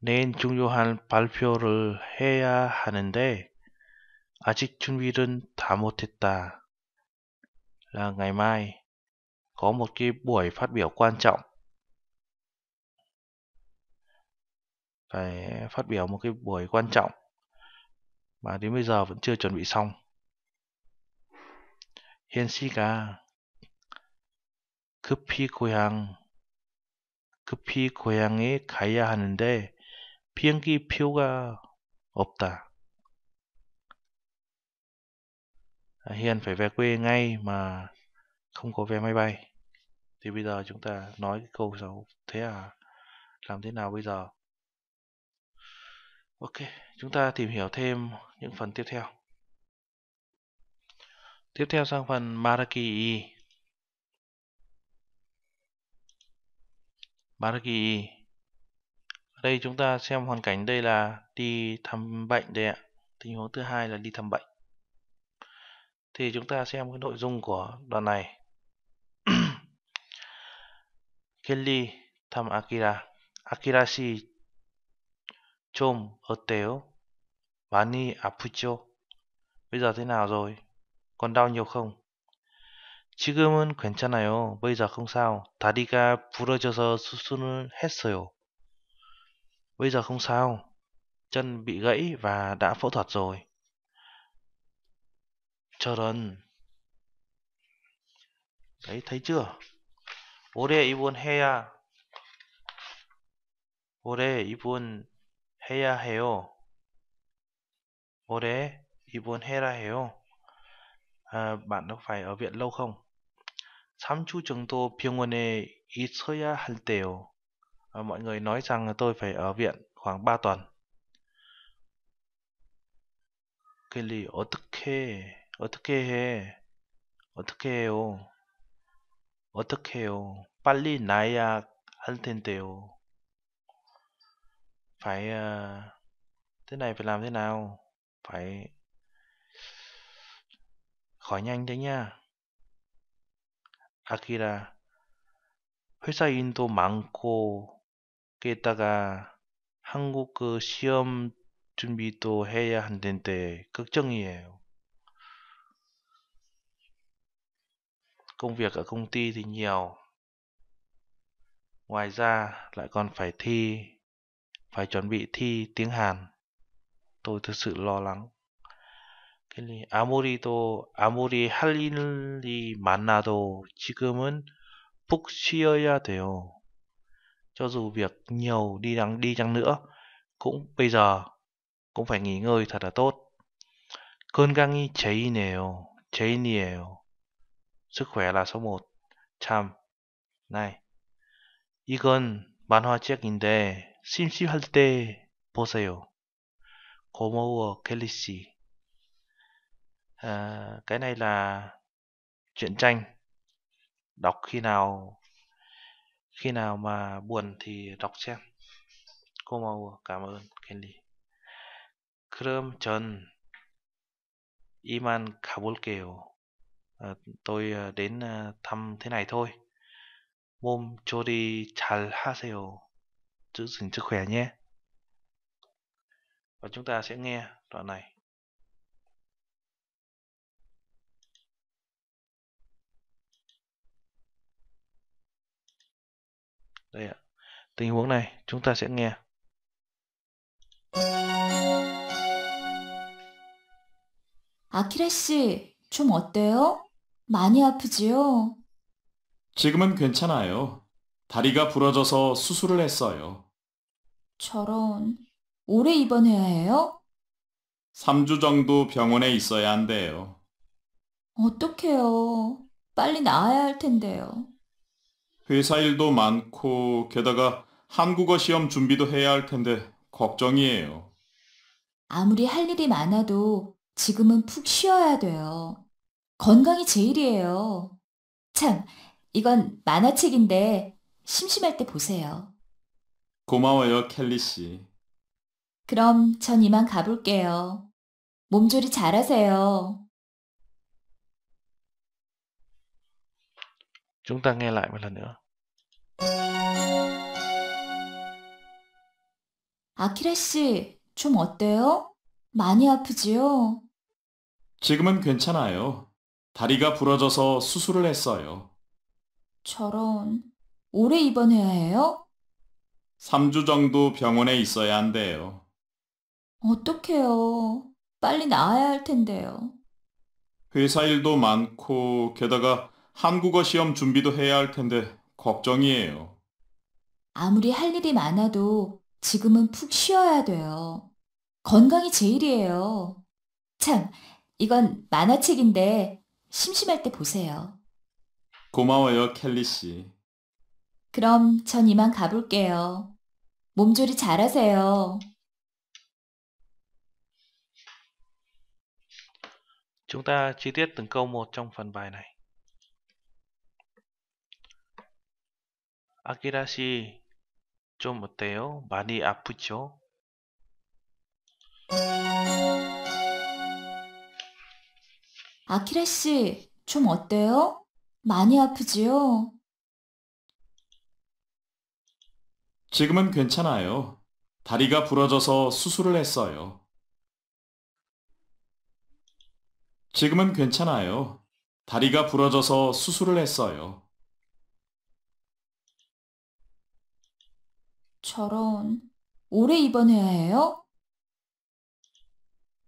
nên 중요한 발표를 해야 하는데 아직 준비는 다 못했다. Là ngày mai có một cái buổi phát biểu quan trọng. Phải phát biểu một cái buổi quan trọng mà đến bây giờ vẫn chưa chuẩn bị xong. 현시가 급히 고향 급히 고향에 가야 하는데 비행기 표가 없다. Hiền phải về quê ngay mà không có vé máy bay. Thì bây giờ chúng ta nói cái câu sau thế à làm thế nào bây giờ? Ok chúng ta tìm hiểu thêm những phần tiếp theo. Tiếp theo sang phần Maraki E. Maraki E. Đây chúng ta xem hoàn cảnh đây là đi thăm bệnh đây ạ. Tình huống thứ hai là đi thăm bệnh. Thì chúng ta xem cái nội dung của đoạn này. Kelly thăm Akira. Akirashi 좀 어때요? 많이 아프죠? Bây giờ thế nào rồi? Còn đau nhiều không? 지금은 괜찮아요. Bây giờ không sao. 다리가 부러져서 수술을 했어요. Bây giờ không sao. Chân bị gãy và đã phẫu thuật rồi. 저런. Đấy, thấy chưa? 올해 입원해야 올해 입원 해야 해요. 올해 입원해라 해요. À, bạn đã phải ở viện lâu không? 삼주 정도 병원에 있어야 할 때요. À, mọi người nói rằng tôi phải ở viện khoảng 3 tuần. 글리 어떻게 어떻게 해? 어떻게 해요? 어떻게 해요? 빨리 나야 할 텐데요 phải uh, thế này phải làm thế nào phải khỏi nhanh thế nha 아키라 회사 인도 많고 게다가 한국 그 시험 준비도 해야 한다는데 걱정이에요. Công việc ở công ty thì nhiều. Ngoài ra lại còn phải thi phải chuẩn bị thi tiếng Hàn. Tôi thực sự lo lắng. 아무리도 아무리 할 일이 많아도 지금은 푹 쉬어야 돼요. Cho dù việc nhiều đi đằng đi chăng nữa, cũng bây giờ cũng phải nghỉ ngơi thật là tốt. 건강이 제일이에요. 제일이에요. Sức khỏe là số 1. 참. này. 이건 만화책인데 심심할 때 보세요. 고마워, Kelly 씨. cái này là truyện tranh. Đọc khi nào khi nào mà buồn thì đọc xem. 고마워, cảm ơn, Kelly. 그럼 전 이만 가볼게요. À, tôi đến thăm thế này thôi. 몸조리 잘 하세요 giữ gìn sức khỏe nhé. Và chúng ta sẽ nghe đoạn này. Đây ạ. Tình huống này chúng ta sẽ nghe. 아키라 씨, 좀 어때요? 많이 아프지요? 지금은 괜찮아요. 다리가 부러져서 수술을 했어요. 저런, 오래 입원해야 해요? 3주 정도 병원에 있어야 한대요. 어떡해요. 빨리 나아야 할 텐데요. 회사 일도 많고 게다가 한국어 시험 준비도 해야 할 텐데 걱정이에요. 아무리 할 일이 많아도 지금은 푹 쉬어야 돼요. 건강이 제일이에요. 참, 이건 만화책인데 심심할 때 보세요. 고마워요, 켈리 씨. 그럼 전 이만 가볼게요. 몸조리 잘하세요. Chúng ta n g 아키라 씨, 좀 어때요? 많이 아프지요? 지금은 괜찮아요. 다리가 부러져서 수술을 했어요. 저런, 오래 입원해야 해요? 3주 정도 병원에 있어야 한대요. 어떡해요. 빨리 나아야 할 텐데요. 회사 일도 많고 게다가 한국어 시험 준비도 해야 할 텐데 걱정이에요. 아무리 할 일이 많아도 지금은 푹 쉬어야 돼요. 건강이 제일이에요. 참, 이건 만화책인데 심심할 때 보세요. 고마워요, 켈리 씨. 그럼 전 이만 가볼게요. 몸조리 잘하세요. Chúng ta chi tiết từng câu một trong phần bài này. 아키라 씨, 좀 어때요? 많이 아프죠? 아키라 씨, 좀 어때요? 많이 아프지요? 지금은 괜찮아요. 다리가 부러져서 수술을 했어요. 지금은 괜찮아요. 다리가 부러져서 수술을 했어요. 저런, 오래 입원해야 해요?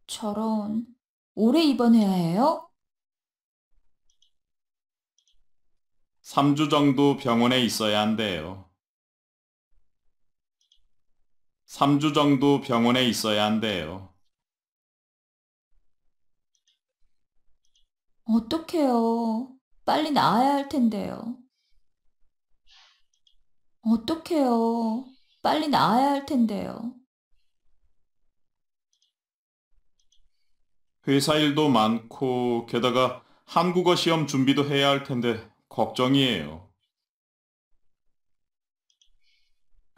저런, 오래 입원해야 해요? 3주 정도 병원에 있어야 한대요. 3주 정도 병원에 있어야 한대요. 어떡해요. 빨리 나아야 할 텐데요. 어떡해요. 빨리 나아야 할 텐데요. 회사 일도 많고 게다가 한국어 시험 준비도 해야 할 텐데 걱정이에요.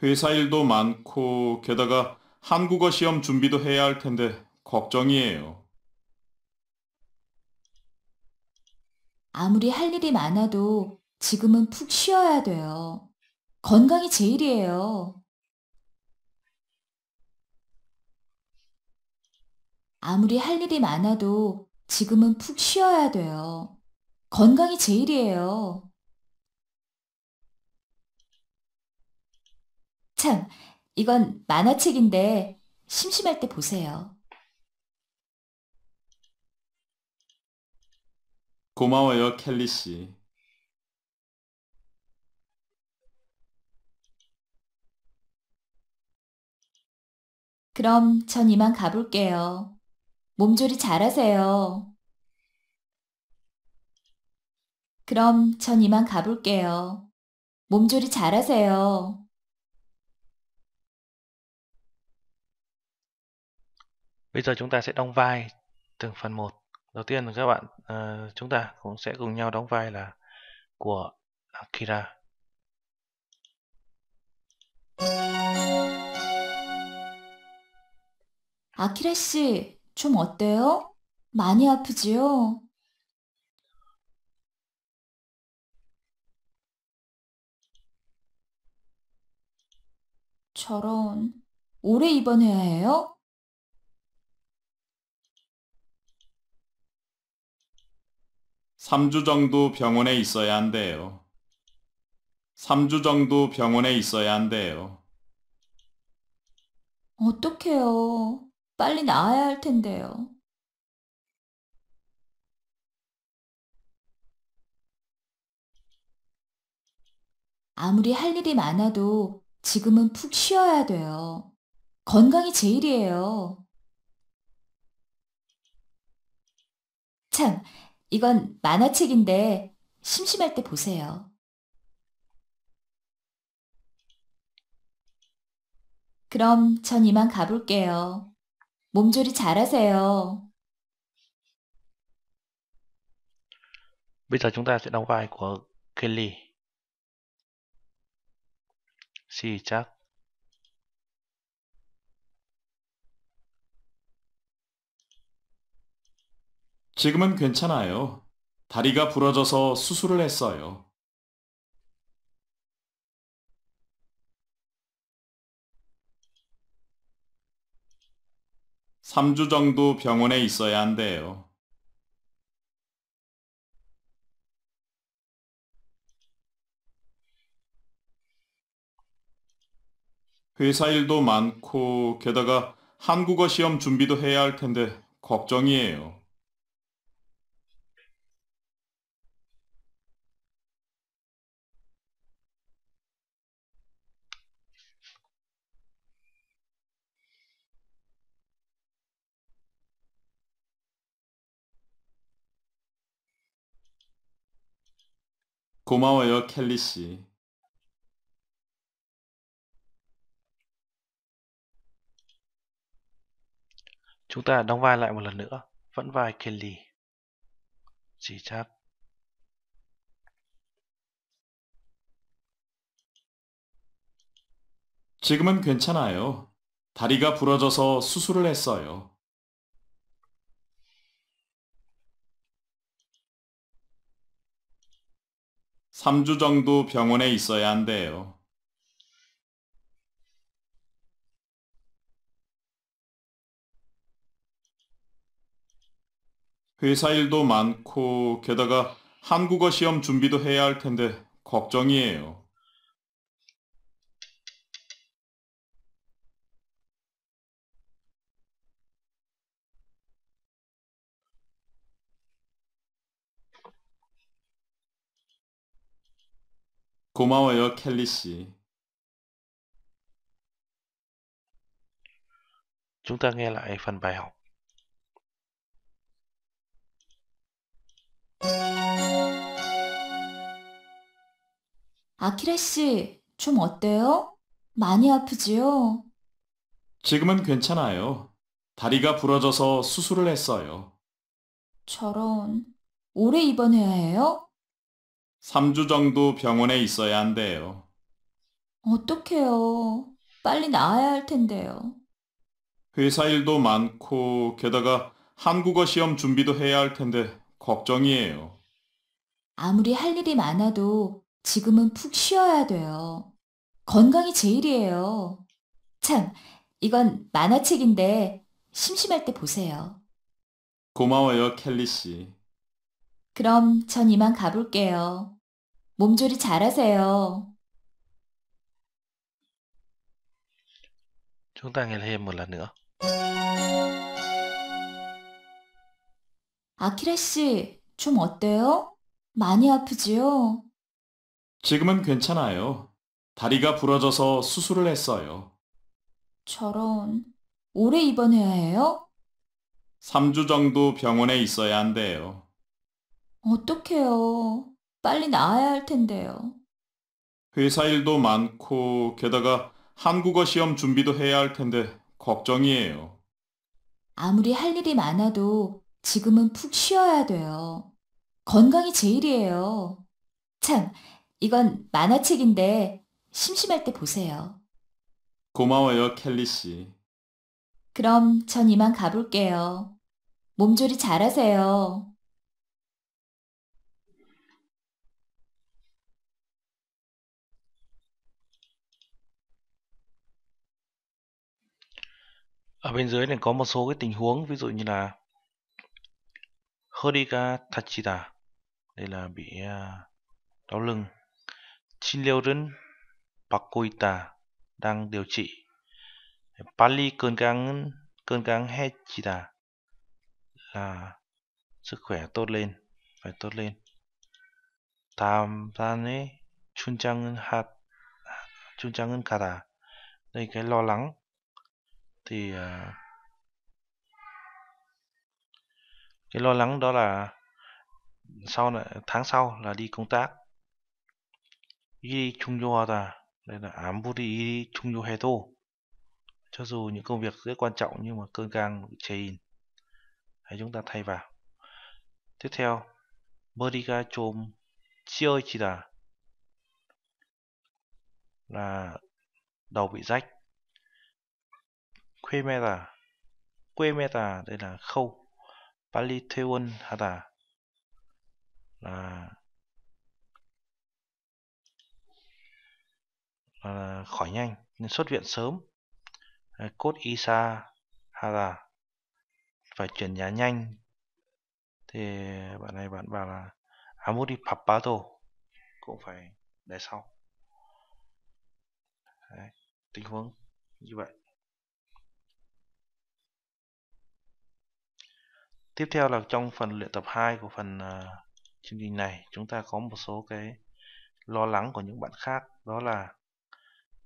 회사 그 일도 많고 게다가 한국어 시험 준비도 해야 할 텐데 걱정이에요. 아무리 할 일이 많아도 지금은 푹 쉬어야 돼요. 건강이 제일이에요. 아무리 할 일이 많아도 지금은 푹 쉬어야 돼요. 건강이 제일이에요. 참, 이건 만화책인데 심심할 때 보세요. 고마워요, 켈리 씨. 그럼 전 이만 가볼게요. 몸조리 잘하세요. 그럼 전 이만 가볼게요. 몸조리 잘하세요. Bây giờ chúng ta sẽ đóng vai từng phần một. Đầu tiên là các bạn uh, chúng ta cũng sẽ cùng nhau đóng vai là của Akira. a k 아키라 씨, 좀 어때요? 많이 아프지요? 저런, 오래 입원해야 해요? 3주 정도 병원에 있어야 한대요. 3주 정도 병원에 있어야 한대요. 어떡해요. 빨리 나아야 할 텐데요. 아무리 할 일이 많아도 지금은 푹 쉬어야 돼요. 건강이 제일이에요. 참, 이건 만화책인데 심심할 때 보세요. 그럼 전 이만 가볼게요. 몸조리 잘하세요. Bây giờ chúng ta sẽ đóng vai của Kelly. Si chắc. 지금은 괜찮아요. 다리가 부러져서 수술을 했어요. 3주 정도 병원에 있어야 한대요. 회사 일도 많고 게다가 한국어 시험 준비도 해야 할 텐데 걱정이에요. 고마워요, 켈리 씨. Chúng ta đóng vai lại một lần nữa. Vẫn vai Kelly. Chỉ chắc. 지금은 괜찮아요. 다리가 부러져서 수술을 했어요. 3주 정도 병원에 있어야 한대요. 회사 일도 많고 게다가 한국어 시험 준비도 해야 할 텐데 걱정이에요. 고마워요, 켈리 씨. Chúng ta nghe lại phần bài học. 아키라 씨, 좀 어때요? 많이 아프지요? 지금은 괜찮아요. 다리가 부러져서 수술을 했어요. 저런, 오래 입원해야 해요? 3주 정도 병원에 있어야 한대요. 어떡해요. 빨리 나아야 할 텐데요. 회사 일도 많고 게다가 한국어 시험 준비도 해야 할 텐데 걱정이에요. 아무리 할 일이 많아도 지금은 푹 쉬어야 돼요. 건강이 제일이에요. 참, 이건 만화책인데 심심할 때 보세요. 고마워요, 켈리 씨. 그럼 전 이만 가볼게요. 몸조리 잘하세요. Chúng t 아키라 씨, 좀 어때요? 많이 아프지요? 지금은 괜찮아요. 다리가 부러져서 수술을 했어요. 저런, 오래 입원해야 해요? 3주 정도 병원에 있어야 한대요. 어떡해요. 빨리 나아야 할 텐데요. 회사 일도 많고 게다가 한국어 시험 준비도 해야 할 텐데 걱정이에요. 아무리 할 일이 많아도 지금은 푹 쉬어야 돼요. 건강이 제일이에요. 참, 이건 만화책인데 심심할 때 보세요. 고마워요, 켈리 씨. 그럼 전 이만 가볼게요. 몸조리 잘하세요. ở bên dưới này có một số cái tình huống ví dụ như là Hodika Tachita đây là bị à, đau lưng Chinryorin Pakuita đang điều trị Pali cơn căng cơn căng Hechita là sức khỏe tốt lên phải tốt lên Tam gian ấy chun trang ngân đây cái lo lắng thì à, cái lo lắng đó là sau này, tháng sau là đi công tác đi Chung 이 ta đây là Ám đi Chung 아무리 hè thu cho dù những công việc rất quan trọng nhưng mà cơn gang bị in hãy chúng ta thay vào tiếp theo Ga chơi chỉ là là đầu bị rách Quê Quemeta Quemeta đây là khâu Paliteon Hata là là khỏi nhanh nên xuất viện sớm cốt Isa Hara phải chuyển nhà nhanh thì bạn này bạn bảo là Amudi Papato cũng phải để sau Đấy, tình huống như vậy Tiếp theo là trong phần luyện tập 2 của phần uh, chương trình này, chúng ta có một số cái lo lắng của những bạn khác, đó là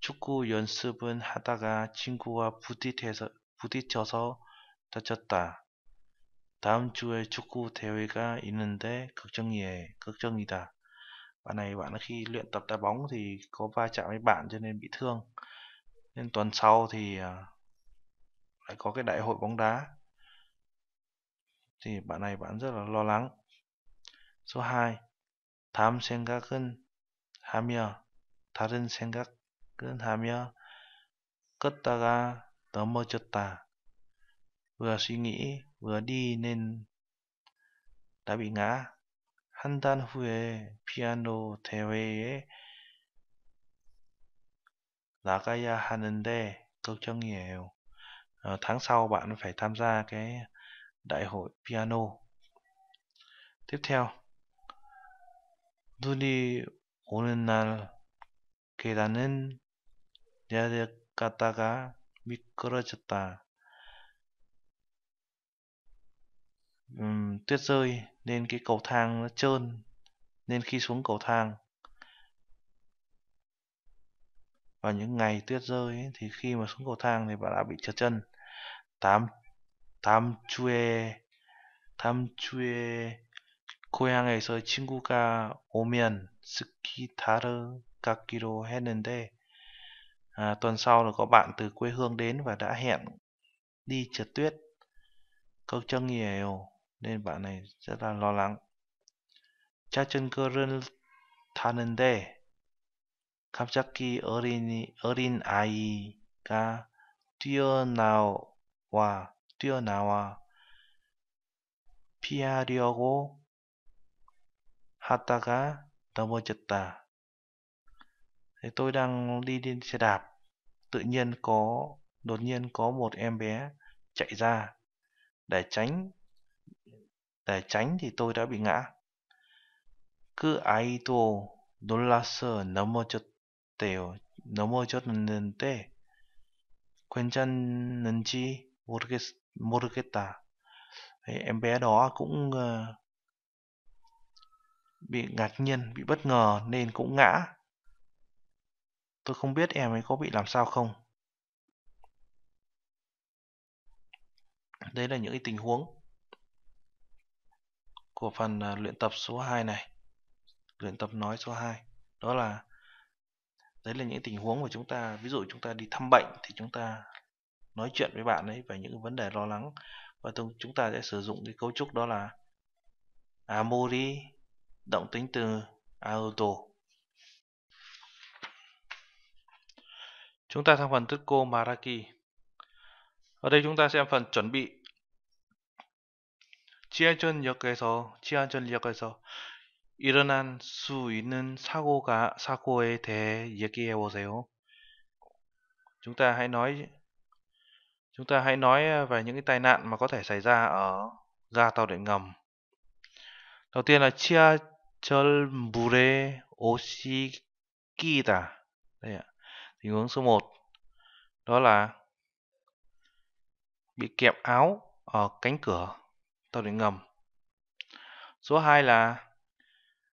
축구 연습은 하다가 친구와 부딪혀서, 부딪혀서 다쳤다. 다음 주에 축구 대회가 있는데 걱정이에, 걱정이다. Bạn này bạn khi luyện tập đá bóng thì có va chạm với bạn cho nên bị thương. Nên tuần sau thì à, lại có cái đại hội bóng đá thì bạn này bạn rất là lo lắng số 2 다음 생각은 하며 다른 생각은 하며 걷다가 ta vừa suy nghĩ vừa đi nên đã bị ngã 한달 후에 피아노 대회에 나가야 하는데 걱정이에요. Ờ, tháng sau bạn phải tham gia cái Đại hội piano. Tiếp theo 눈이 오는 날 계단은 내려갔다가 미끄러졌다. Um, tuyết rơi nên cái cầu thang nó trơn nên khi xuống cầu thang vào những ngày tuyết rơi thì khi mà xuống cầu thang thì bạn đã bị trượt chân tám 다음 주에 다음 주에 고향에서 친구가 오면 스키 타러 가기로 했는데 à, tuần sau là có bạn từ quê hương đến và đã hẹn đi trượt tuyết câu chân nhiều nên bạn này rất là lo lắng 차천거를 타는데 갑자기 어린이 어린 아이가 뛰어나와 뛰어나와 피하려고 하다가 넘어졌다. Tôi đang đi t r xe đạp, tự nhiên có, đột nhiên có một em bé chạy ra. Để tránh, để tránh thì tôi đã bị ngã. 그 아이도 놀라서 넘어졌대요. 넘어졌는데 괜찮은지 모르겠, Morgeta. em bé đó cũng ờ, bị ngạc nhiên, bị bất ngờ nên cũng ngã. Tôi không biết em ấy có bị làm sao không. Đây là những tình huống của phần ờ, luyện tập số 2 này. Luyện tập nói số 2. Đó là đấy là những tình huống mà chúng ta ví dụ chúng ta đi thăm bệnh thì chúng ta nói chuyện với bạn ấy về những vấn đề lo lắng và chúng ta sẽ sử dụng cái cấu trúc đó là amori động tính từ auto chúng ta sang phần Tutko Maraki ở đây chúng ta xem phần chuẩn bị 지하철역에서 지하철역에서 일어날 수 있는 사고가 사고에 대해 얘기해 보세요. Chúng ta hãy nói Chúng ta hãy nói ờ, về những cái tai nạn mà có thể xảy ra ở ga tàu điện ngầm. Đầu tiên là 지하철 물에 오시기다. Đây ạ. Tình huống số 1 đó là bị kẹp áo ở cánh cửa tàu điện ngầm. Số 2 là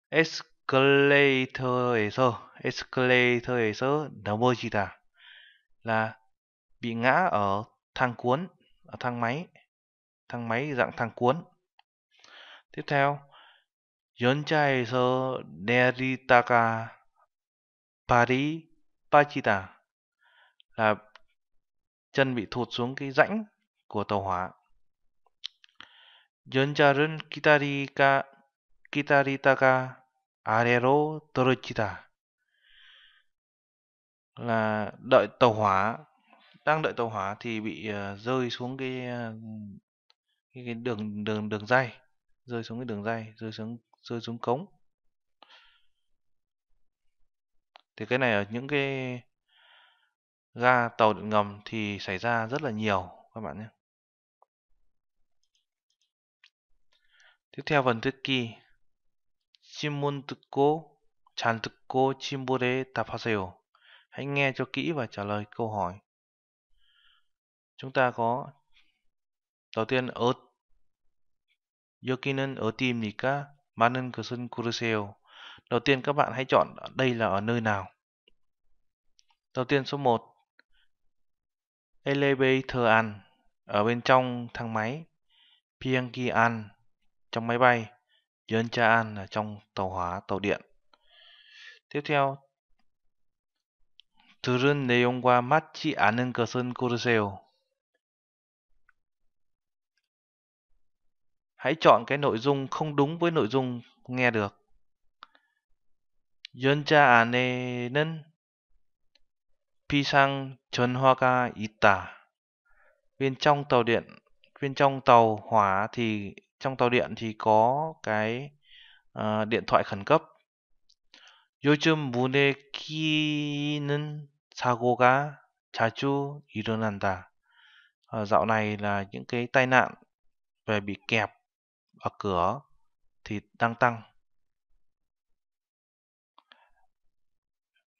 Escalator, Escalator, 넘어지다 là bị ngã ở thang cuốn à, thang máy thang máy dạng thang cuốn tiếp theo Yonchai so Neritaka Pari Pachita là chân bị thụt xuống cái rãnh của tàu hỏa. Yonjarun Kitarika Kitaritaka Arero Torochita là đợi tàu hỏa đang đợi tàu hỏa thì bị ờ, rơi xuống cái, ờ, cái cái đường đường đường dây rơi xuống cái đường dây rơi xuống rơi xuống cống thì cái này ở những cái ga tàu điện ngầm thì xảy ra rất là nhiều các bạn nhé tiếp theo phần thứ kỳ 신문 듣고 잘 듣고 진보에 답하세요. Hãy nghe cho kỹ và trả lời câu hỏi chúng ta có đầu tiên ở 여기는 어디입니까? 많은 것은 고르세요. Đầu tiên các bạn hãy chọn đây là ở nơi nào. Đầu tiên số 1 Elevator an ở bên trong thang máy Pianki an trong máy bay Yoncha an ở trong tàu hỏa tàu điện. Tiếp theo 들은 내용과 맞지 않은 것은 고르세요. hãy chọn cái nội dung không đúng với nội dung nghe được. 연자 안에는 비상 전화가 있다. Bên trong tàu điện, bên trong tàu hỏa thì trong tàu điện thì có cái uh, điện thoại khẩn cấp. 요즘 문에 끼는 사고가 자주 일어난다. À, dạo này là những cái tai nạn về bị kẹp ở cửa thì đang tăng.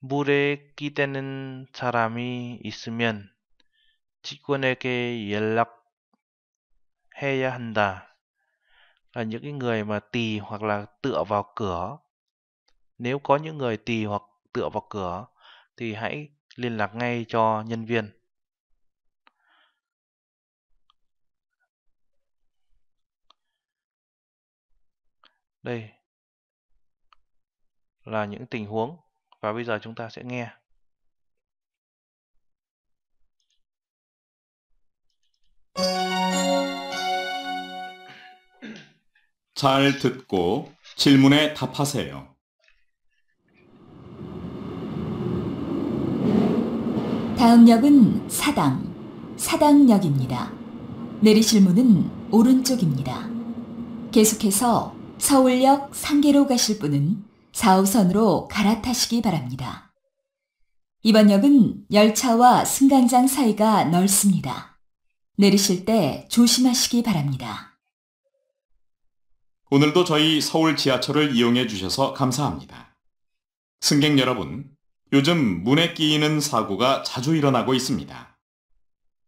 물에 끼대는 사람이 있으면 직원에게 연락해야 한다. Là những cái người mà tì hoặc là tựa vào cửa. Nếu có những người tì hoặc tựa vào cửa thì hãy liên lạc ngay cho nhân viên. Đây là những tình huống và bây giờ chúng ta sẽ nghe. 잘 듣고 질문에 답하세요. 다음 역은 사당, 사당역입니다. 내리실 문은 오른쪽입니다. 계속해서 서울역 상계로 가실 분은 4호선으로 갈아타시기 바랍니다. 이번 역은 열차와 승강장 사이가 넓습니다. 내리실 때 조심하시기 바랍니다. 오늘도 저희 서울 지하철을 이용해 주셔서 감사합니다. 승객 여러분, 요즘 문에 끼이는 사고가 자주 일어나고 있습니다.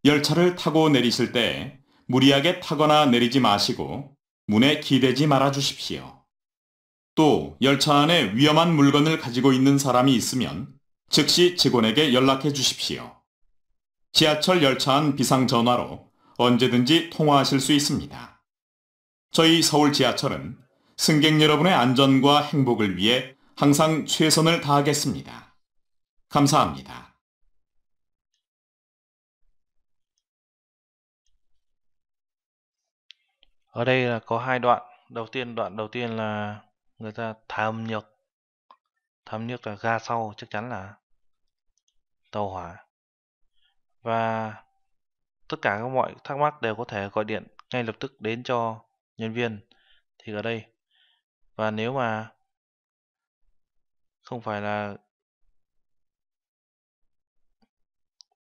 열차를 타고 내리실 때 무리하게 타거나 내리지 마시고 문에 기대지 말아 주십시오. 또 열차 안에 위험한 물건을 가지고 있는 사람이 있으면 즉시 직원에게 연락해 주십시오. 지하철 열차 안 비상전화로 언제든지 통화하실 수 있습니다. 저희 서울 지하철은 승객 여러분의 안전과 행복을 위해 항상 최선을 다하겠습니다. 감사합니다. ở đây là có hai đoạn đầu tiên đoạn đầu tiên là người ta thả âm nhược thả nhược là ga sau chắc chắn là tàu hỏa và tất cả các mọi thắc mắc đều có thể gọi điện ngay lập tức đến cho nhân viên thì ở đây và nếu mà không phải là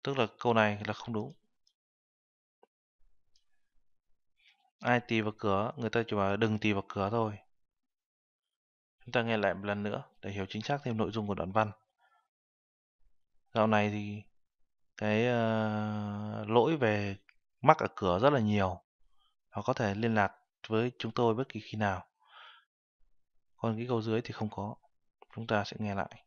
tức là câu này là không đúng Ai tì vào cửa, người ta chỉ bảo đừng tì vào cửa thôi. Chúng ta nghe lại một lần nữa để hiểu chính xác thêm nội dung của đoạn văn. Dạo này thì cái uh, lỗi về mắc ở cửa rất là nhiều. Họ có thể liên lạc với chúng tôi bất kỳ khi nào. Còn cái câu dưới thì không có. Chúng ta sẽ nghe lại.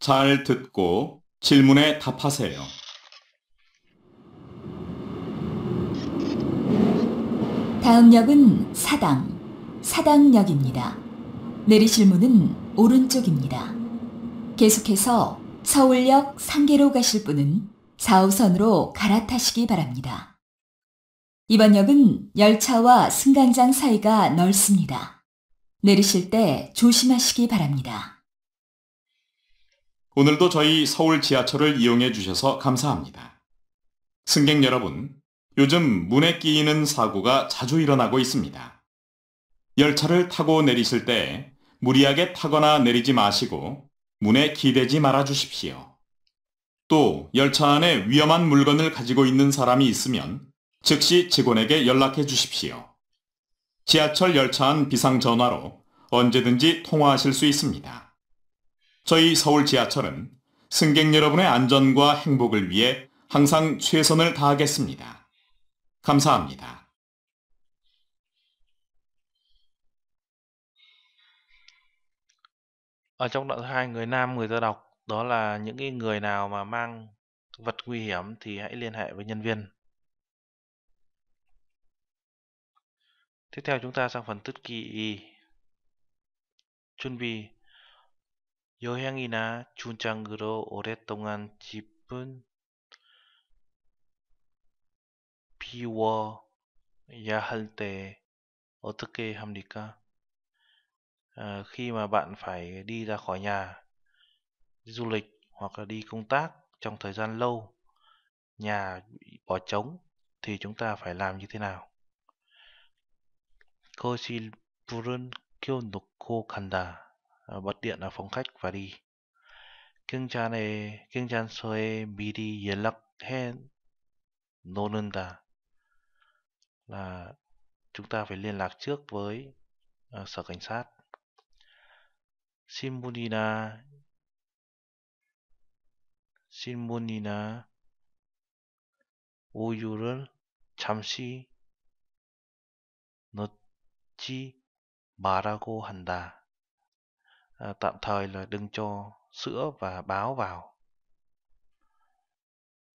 잘 듣고 질문에 답하세요. 다음 역은 사당, 사당역입니다. 내리실 문은 오른쪽입니다. 계속해서 서울역 상계로 가실 분은 4호선으로 갈아타시기 바랍니다. 이번 역은 열차와 승강장 사이가 넓습니다. 내리실 때 조심하시기 바랍니다. 오늘도 저희 서울 지하철을 이용해 주셔서 감사합니다. 승객 여러분, 요즘 문에 끼이는 사고가 자주 일어나고 있습니다. 열차를 타고 내리실 때 무리하게 타거나 내리지 마시고 문에 기대지 말아 주십시오. 또 열차 안에 위험한 물건을 가지고 있는 사람이 있으면 즉시 직원에게 연락해 주십시오. 지하철 열차 안 비상전화로 언제든지 통화하실 수 있습니다. 저희 서울 지하철은 승객 여러분의 안전과 행복을 위해 항상 최선을 다하겠습니다. 감사합니다. Ở trong đoạn hai người nam người ta đọc đó là những cái người nào mà mang vật nguy hiểm thì hãy liên hệ với nhân viên. Tiếp theo chúng ta sang phần tức kỳ Chuẩn bị 여행이나 출장으로 오랫동안 집은 비워야 할 때 어떻게 합니까? À, khi mà bạn phải đi ra khỏi nhà đi du lịch hoặc là đi công tác trong thời gian lâu nhà bỏ trống thì chúng ta phải làm như thế nào? 그것이 불은 켜놓고 간다. Ờ, bật điện ở phòng khách và đi. 굉장히 굉장소에 미리 연락해 놓는다. Là chúng ta phải liên lạc trước với uh, sở cảnh sát. 신문이나 신문이나 우유를 잠시 넣지 말라고 한다. Ờ, tạm thời là đừng cho sữa và báo vào.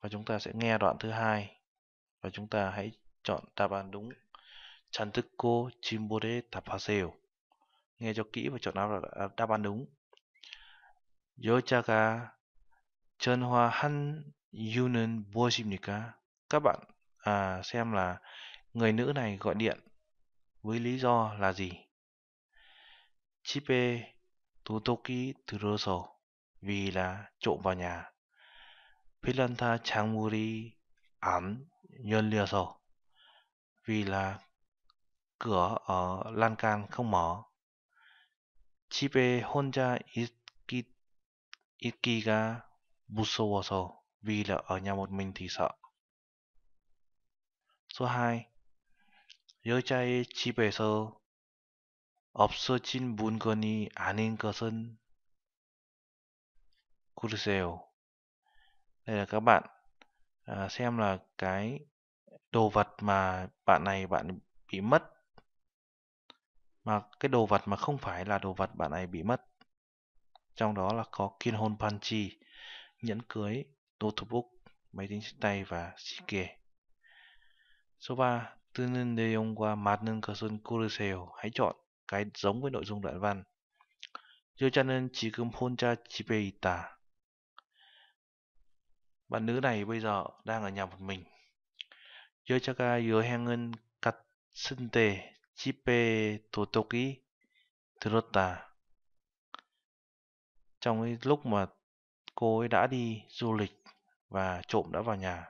Và chúng ta sẽ nghe đoạn thứ hai và chúng ta hãy chọn đáp án đúng. Chantuko Chimbore Tapaseo. Nghe cho kỹ và chọn đáp, đáp án đúng. Yochaga Chunhwa Han Yunen Boshimnika. Các bạn à, xem là người nữ này gọi điện với lý do là gì? Chipe 도둑이 들어서 위라 좁아냐. 필란타 창문이 안 열려서 vì là cửa ở lan can không mở. 집에 혼자 있기, 있기가 무서워서 vì là ở nhà một mình thì sợ. Số 2. 여자의 집에서 없어진 물건이 아닌 것은 crucial. Đây là các bạn à, xem là cái đồ vật mà bạn này bạn bị mất mà cái đồ vật mà không phải là đồ vật bạn này bị mất trong đó là có kinhon panchi nhẫn cưới notebook máy tính sách tay và shike số 3 뜨는 내용과 맞는 것은 고르세요. Hãy chọn cái giống với nội dung đoạn văn. 여자는 지금 혼자 집에 있다. Bạn nữ này bây giờ đang ở nhà một mình. 여자가 여행은 갔은 때 집에 도둑이 들었다. Trong cái lúc mà cô ấy đã đi du lịch và trộm đã vào nhà.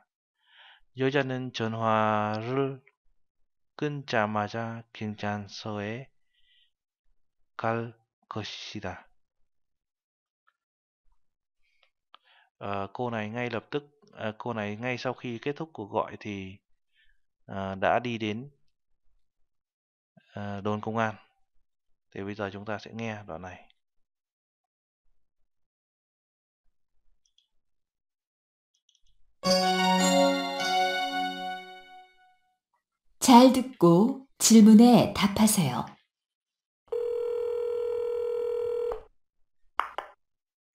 여자는 전화를 끊자마자 긴장서에 갈 것이다. À, cô này ngay lập tức à, cô này ngay sau khi kết thúc cuộc gọi thì à, đã đi đến à, đồn công an. Thì bây giờ chúng ta sẽ nghe đoạn này. 잘 듣고 질문에 답하세요.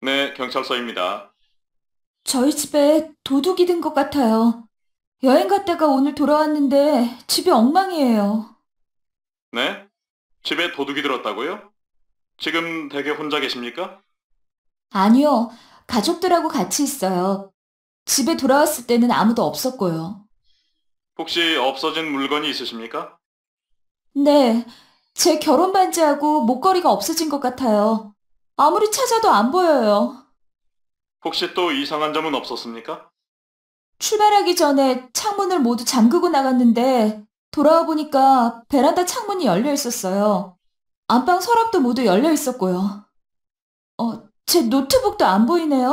네, 경찰서입니다. 저희 집에 도둑이 든 것 같아요. 여행 갔다가 오늘 돌아왔는데 집이 엉망이에요. 네? 집에 도둑이 들었다고요? 지금 댁에 혼자 계십니까? 아니요, 가족들하고 같이 있어요. 집에 돌아왔을 때는 아무도 없었고요. 혹시 없어진 물건이 있으십니까? 네, 제 결혼 반지하고 목걸이가 없어진 것 같아요. 아무리 찾아도 안 보여요. 혹시 또 이상한 점은 없었습니까? 출발하기 전에 창문을 모두 잠그고 나갔는데 돌아와 보니까 베란다 창문이 열려 있었어요. 안방 서랍도 모두 열려 있었고요. 어, 제 노트북도 안 보이네요.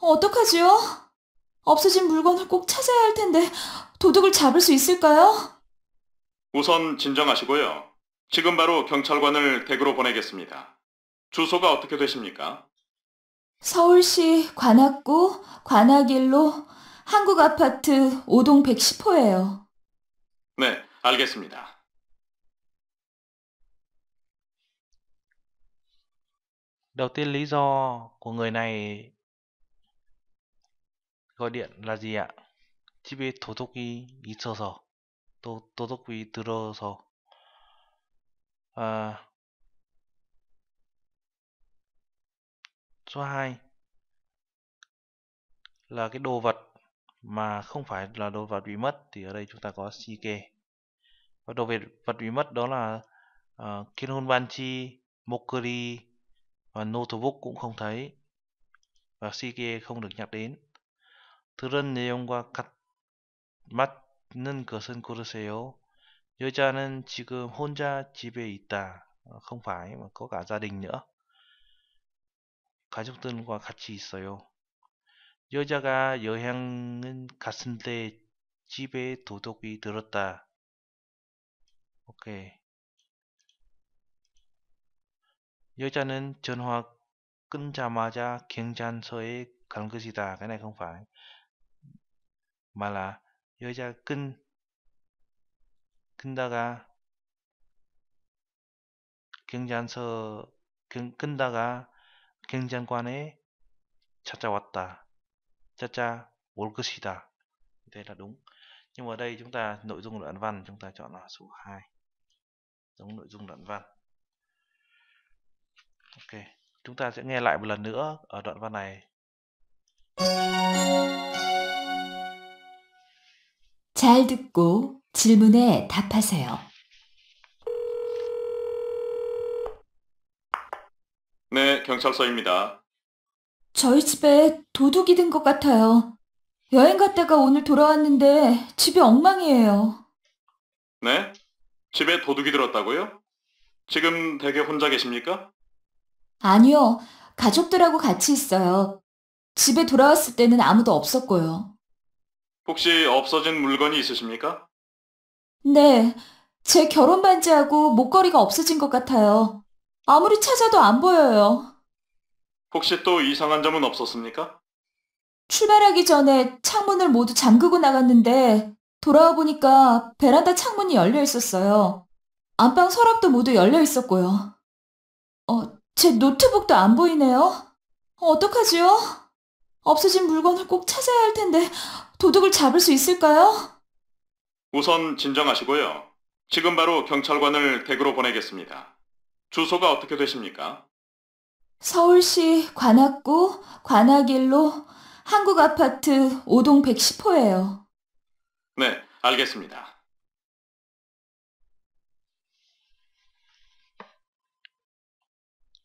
어, 어떡하지요? 없어진 물건을 꼭 찾아야 할 텐데 도둑을 잡을 수 있을까요? 우선 진정하시고요. 지금 바로 경찰관을 댁으로 보내겠습니다. 주소가 어떻게 되십니까? 서울시 관악구 관악일로 한국 아파트 5동 110호예요. 네, 알겠습니다. Đầu lý d của người này gọi điện là gì ạ? 집에 도둑이 있어서 또 도둑이 들어서 아 số 2 là cái đồ vật mà không phải là đồ vật bị mất thì ở đây chúng ta có CK và đồ vật vật bị mất đó là uh, ờ, Kinhonbanchi, Mokuri và Notebook cũng không thấy và CK không được nhắc đến Thứ ông qua mắt cửa 들은 내용과 같, 맞는 것은 고르세요. hôn 지금 chỉ về ta ờ, không phải mà có cả gia đình nữa 가족들과 같이 있어요. 여자가 여행은 갔은데 집에 도둑이 들었다. 오케이. 여자는 전화 끊자마자 경찰서에 간 것이다. 그 á i n 말 y 여자 끈 끈다가 경찰서 끈다가 갱장관에 찾아왔다. 찾아 올 것이다. Thế là đúng. Nhưng mà ở đây chúng ta nội dung đoạn văn chúng ta chọn là số 2. Giống nội dung đoạn văn. Ok, chúng ta sẽ nghe lại một lần nữa ở đoạn văn này. 잘 듣고 질문에 답하세요. 네, 경찰서입니다. 저희 집에 도둑이 든 것 같아요. 여행 갔다가 오늘 돌아왔는데 집이 엉망이에요. 네? 집에 도둑이 들었다고요? 지금 댁에 혼자 계십니까? 아니요. 가족들하고 같이 있어요. 집에 돌아왔을 때는 아무도 없었고요. 혹시 없어진 물건이 있으십니까? 네. 제 결혼 반지하고 목걸이가 없어진 것 같아요. 아무리 찾아도 안 보여요. 혹시 또 이상한 점은 없었습니까? 출발하기 전에 창문을 모두 잠그고 나갔는데 돌아와 보니까 베란다 창문이 열려 있었어요. 안방 서랍도 모두 열려 있었고요. 어, 제 노트북도 안 보이네요. 어, 어떡하지요? 없어진 물건을 꼭 찾아야 할 텐데 도둑을 잡을 수 있을까요? 우선 진정하시고요. 지금 바로 경찰관을 댁으로 보내겠습니다. 주소가 어떻게 되십니까? 서울시 관악구 관악일로 한국 아파트 5동 110호예요. 네, 알겠습니다.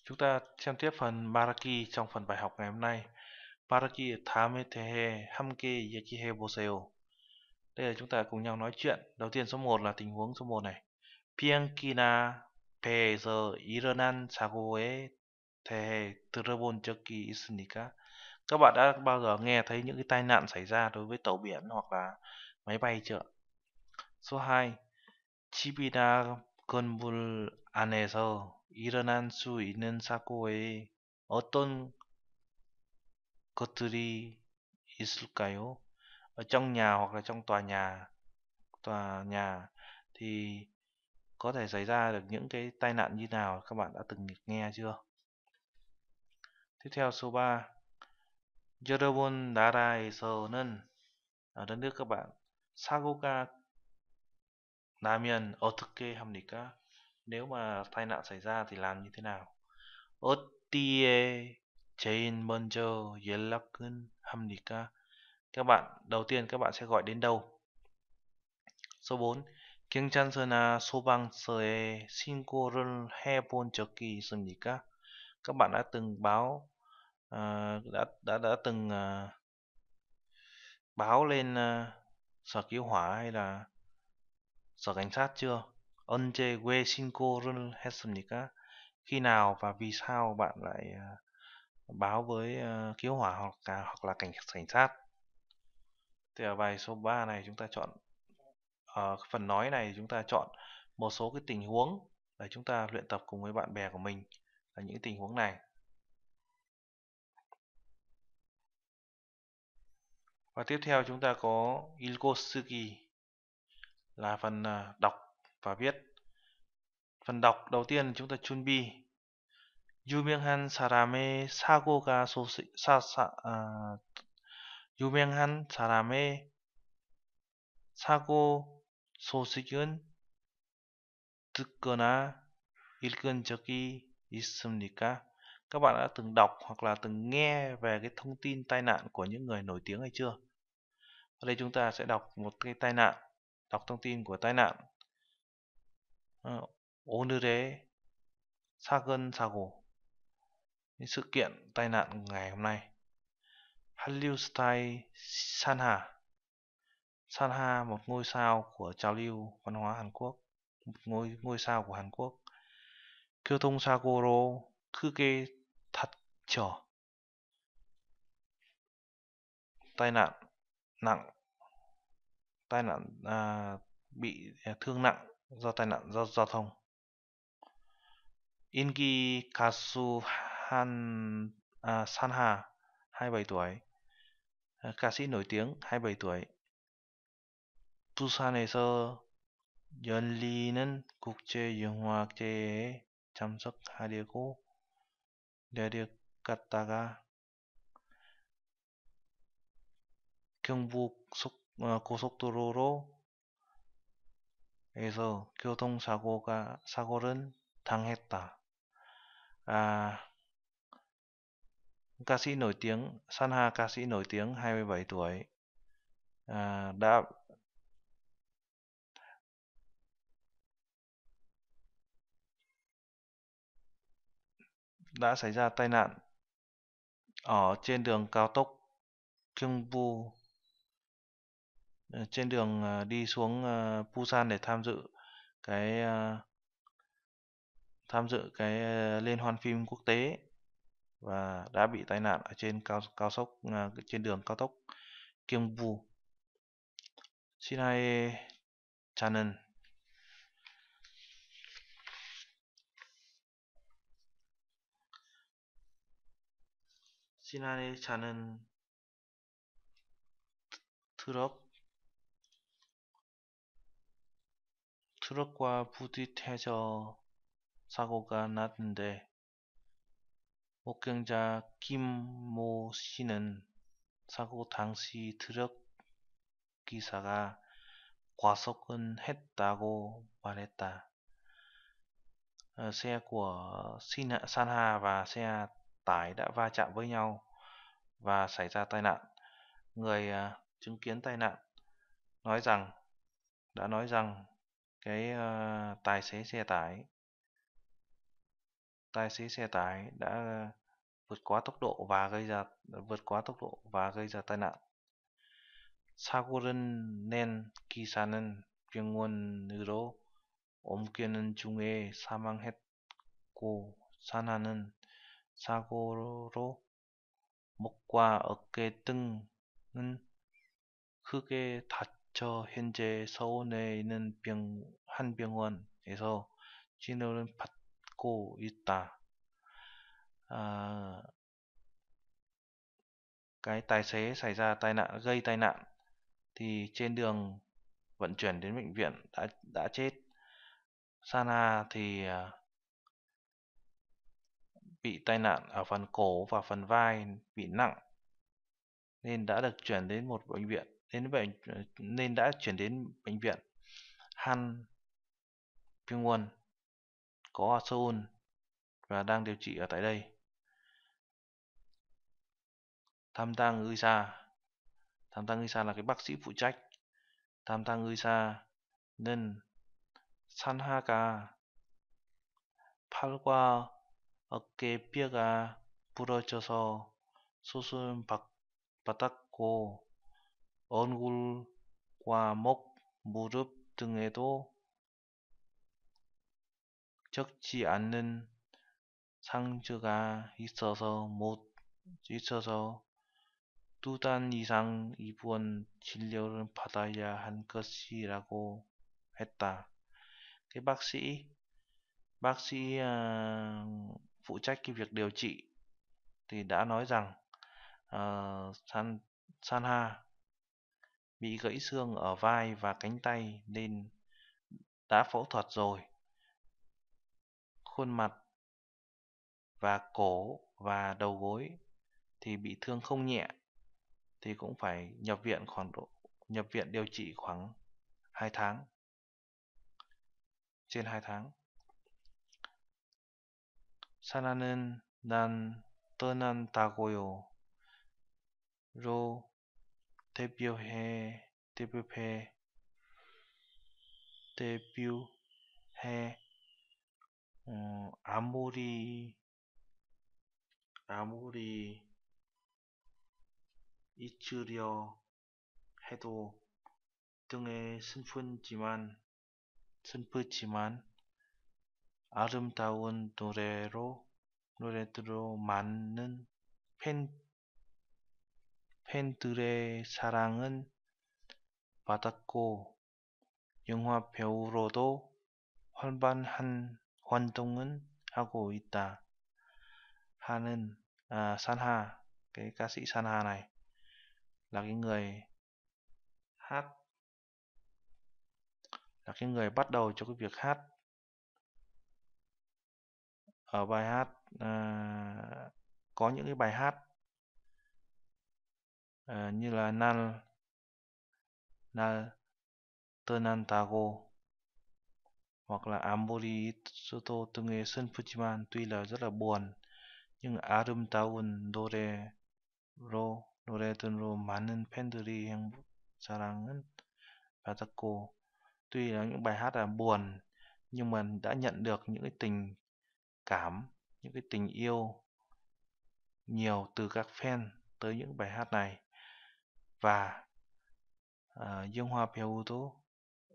Chúng ta xem tiếp phần Maraki trong phần bài học ngày hôm nay. Maraki t h á m e t ế h e hamke y e c h i h e boseo. Đây là chúng ta cùng nhau nói chuyện. Đầu tiên số 1 là tình huống số 1 này. Piankina 배에서 일어난 사고에 대해 들어본 적이 있습니까? Các bạn đã bao giờ nghe thấy những cái tai nạn xảy ra đối với tàu biển hoặc là máy bay chưa? Số 2. 집이나 건물 안에서 일어날 수 있는 사고에 어떤 것들이 있을까요? Ở trong nhà hoặc là trong tòa nhà, tòa nhà thì có thể xảy ra được những cái tai nạn như nào các bạn đã từng nghe chưa tiếp theo số 3 여러분 나라에서는 ở đất nước các bạn 사고가 나면 어떻게 합니까? Nếu mà tai nạn xảy ra thì làm như thế nào? 어디에 제일 먼저 연락은 합니까? Các bạn đầu tiên các bạn sẽ gọi đến đâu? Số 4 경찰서나 소방서에 신고를 해본 적이 있습니까? Các bạn đã từng báo đã đã đã từng báo lên sở cứu hỏa hay là sở cảnh sát chưa? 언제 왜 신고를 했습니까? Khi nào và vì sao bạn lại báo với cứu hỏa hoặc cả hoặc là cảnh cảnh sát? Thì ở bài số 3 này chúng ta chọn ở ờ, phần nói này chúng ta chọn một số cái tình huống để chúng ta luyện tập cùng với bạn bè của mình là những tình huống này và tiếp theo chúng ta có Ilkosuki là phần à, đọc và viết phần đọc đầu tiên chúng ta chuẩn bị 유명한 사람의 사고가 소식 사사 아, 유명한 사람의 사고 소식은 듣거나 읽은 적이 있습니까? Các bạn đã từng đọc hoặc là từng nghe về cái thông tin tai nạn của những người nổi tiếng hay chưa? Ở đây chúng ta sẽ đọc một cái tai nạn, đọc thông tin của tai nạn. Ờ, 오늘의 사건 사고 sự kiện tai nạn ngày hôm nay 한류 스타일 산하 Sanha một ngôi sao của trào lưu văn hóa Hàn Quốc, ngôi ngôi sao của Hàn Quốc. Kyo Kyoto Sagoro Kuke Thatcher. Tai nạn nặng tai nạn à, bị à, thương nặng do tai nạn do giao thông. Inki Kasuhan à, Sanha 27 tuổi, à, ca sĩ nổi tiếng 27 tuổi, 부산에서 열리는 국제영화제에 참석하려고 내려갔다가 경북 속, 어, 고속도로로 에서 교통사고가 사고를 당했다. 아, 가시 sĩ nổi tiếng s 이 n 이 a ca sĩ đã xảy ra tai nạn ở trên đường cao tốc Kyungbu ờ, trên đường ờ, đi xuống ờ, Busan để tham dự cái tham dự cái liên hoan phim quốc tế và đã bị tai nạn ở trên cao cao tốc trên đường cao tốc Kyungbu. Xin hai channel 지난해 자는 트럭 트럭과 부딪혀져 사고가 났는데 목격자 김모 씨는 사고 당시 트럭 기사가 과속은했다고 말했다. xe của s i n tải đã va chạm với nhau và xảy ra tai nạn. Người à, chứng kiến tai nạn nói rằng đã nói rằng cái uh, tài xế xe tải tài xế xe tải đã vượt quá tốc độ và gây ra vượt quá tốc độ và gây ra tai nạn. Kisanen 사고는 기사는 병원으로 옮기는 중에 사망했고 사나는 사고로 목과 어깨 등은 크게 다쳐 현재 서울에 있는 병, 한 병원에서 진료를 받고 있다. 아, cái tài xế xảy ra tai nạn gây tai nạn thì trên đường vận chuyển đến bệnh viện đã đã chết. Sana thì à, bị tai nạn ở phần cổ và phần vai bị nặng nên đã được chuyển đến một bệnh viện đến bệnh nên đã chuyển đến bệnh viện Han Pyongwon có Seoul và đang điều trị ở tại đây. Tham Tang Uisa Tham Tang Uisa là cái bác sĩ phụ trách. Tham Tang Uisa nên 산하가 8과 어깨 뼈가 부러져서 수술 받, 았고 얼굴과 목, 무릎 등에도 적지 않는 상처가 있어서 못 있어서 두 단 이상 입원 진료를 받아야 한 것이라고 했다. 그 박씨, 박씨, 양 phụ trách cái việc điều trị thì đã nói rằng uh, San Sanha bị gãy xương ở vai và cánh tay nên đã phẫu thuật rồi. Khuôn mặt và cổ và đầu gối thì bị thương không nhẹ thì cũng phải nhập viện khoảng độ nhập viện điều trị khoảng 2 tháng trên 2 tháng 사나는 난 떠난다고요. 로 데뷔해 데뷔해 데뷔해 어, 아무리 아무리 잊으려 해도 등에 슬픈지만 슬프지만 아름다운 노래로 노래들로 많은 팬, 팬들의 사랑은 받았고 영화 배우로도 활발한 활동은 하고 있다. 하는 à, Sanha cái ca sĩ Sanha này là cái người hát là cái người bắt đầu cho cái việc hát ở ờ, bài hát à, có những cái bài hát à, như là nan na tenan hoặc là Amori soto tunge sun fujiman tuy là rất là buồn nhưng arum taun dore ro 노래 등으로 많은 팬들이 행복, 사랑은 받았고 tuy là những bài hát là buồn nhưng mà đã nhận được những cái tình cảm những cái tình yêu nhiều từ các fan tới những bài hát này và uh, Dương Hoa Pyauto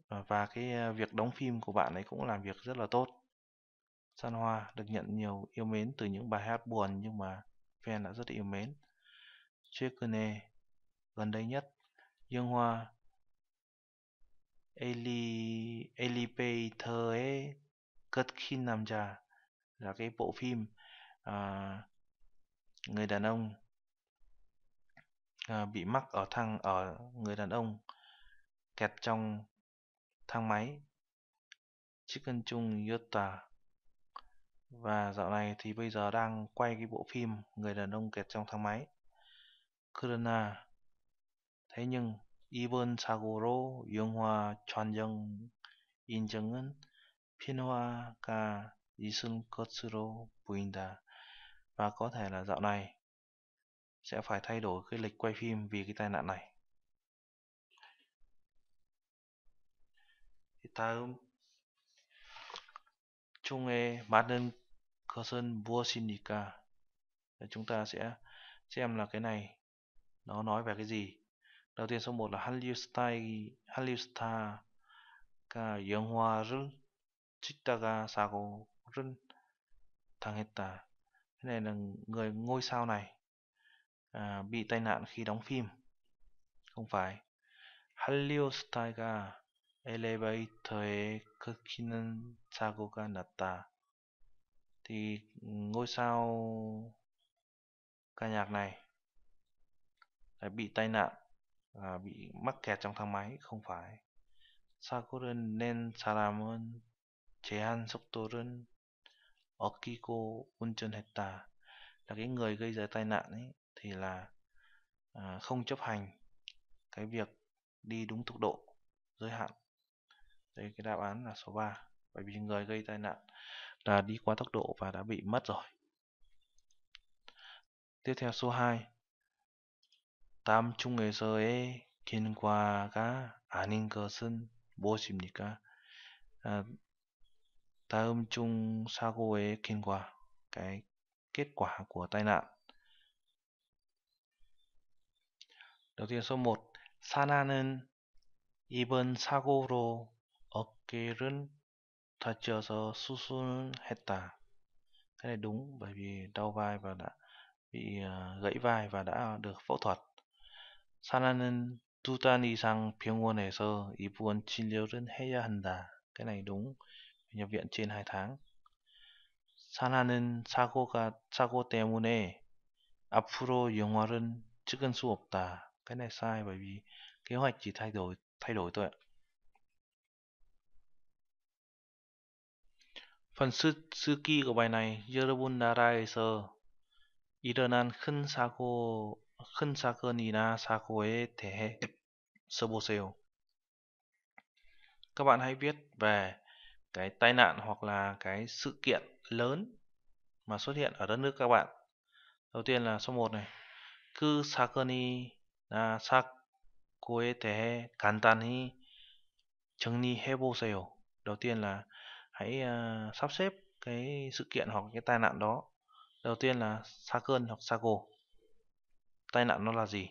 ờ, và cái ờ, việc đóng phim của bạn ấy cũng làm việc rất là tốt. San Hoa được nhận nhiều yêu mến từ những bài hát buồn nhưng mà fan đã rất yêu mến. Chekune gần đây nhất, Dương Hoa Eli Elipe Thơ Cất Khi Nam Già là cái bộ phim à, người đàn ông à, bị mắc ở thang ở người đàn ông kẹt trong thang máy Chicken Chung Yota và dạo này thì bây giờ đang quay cái bộ phim người đàn ông kẹt trong thang máy Kurana thế nhưng 이번 사고로 영화 전쟁 인증은 피노아가 Jisunkotsudo Buinda và có thể là dạo này sẽ phải thay đổi cái lịch quay phim vì cái tai nạn này. Chung E 맞는 것은 무엇입니까? Chúng ta sẽ xem là cái này nó nói về cái gì. Đầu tiên số 1 là 한류스타이 한류스타 Yonghwa 영화를 찍다가 Sago rất thằng Heta cái này là người ngôi sao này à, bị tai nạn khi đóng phim không phải Heliostaiga Elevator에 긁히는 사고가 났다 thì ngôi sao ca nhạc này đã bị tai nạn và bị mắc kẹt trong thang máy không phải 사고를 낸 사람은 제한 속도를 Okiko Unchonheta là cái người gây ra tai nạn ấy thì là à, không chấp hành cái việc đi đúng tốc độ giới hạn. Đây cái đáp án là số 3 bởi vì người gây tai nạn là đi quá tốc độ và đã bị mất rồi. Tiếp theo số 2. Tam Chung người Qua 긴과가 아닌 것은 무엇입니까? ta Taum Chung ấy kinh Kingwa cái kết quả của tai nạn. Đầu tiên số 1 사나는 이번 사고로 어깨를 다쳐서 수술을 했다. Cái này đúng bởi vì đau vai và đã bị à, gãy vai và đã được phẫu thuật. 사나는 두단 이상 병원에서 입원 진료를 해야 한다. Cái này đúng nhập viện trên 2 tháng. 사나는 사고가 사고 때문에 앞으로 영화를 찍을 수 없다. Cái này sai bởi vì kế hoạch chỉ thay đổi thay đổi thôi ạ. Phần sư, sư kỳ của bài này 여러분 나라에서 일어난 큰 사고 큰 사건이나 사고에 대해 써보세요. Các bạn hãy viết về cái tai nạn hoặc là cái sự kiện lớn mà xuất hiện ở đất nước các bạn. Đầu tiên là số 1 này. Cứ sakani na à, sakoe te kantani ni hebo boseyo. Đầu tiên là hãy uh, sắp xếp cái sự kiện hoặc cái tai nạn đó. Đầu tiên là sakon hoặc sago. Tai nạn nó là gì?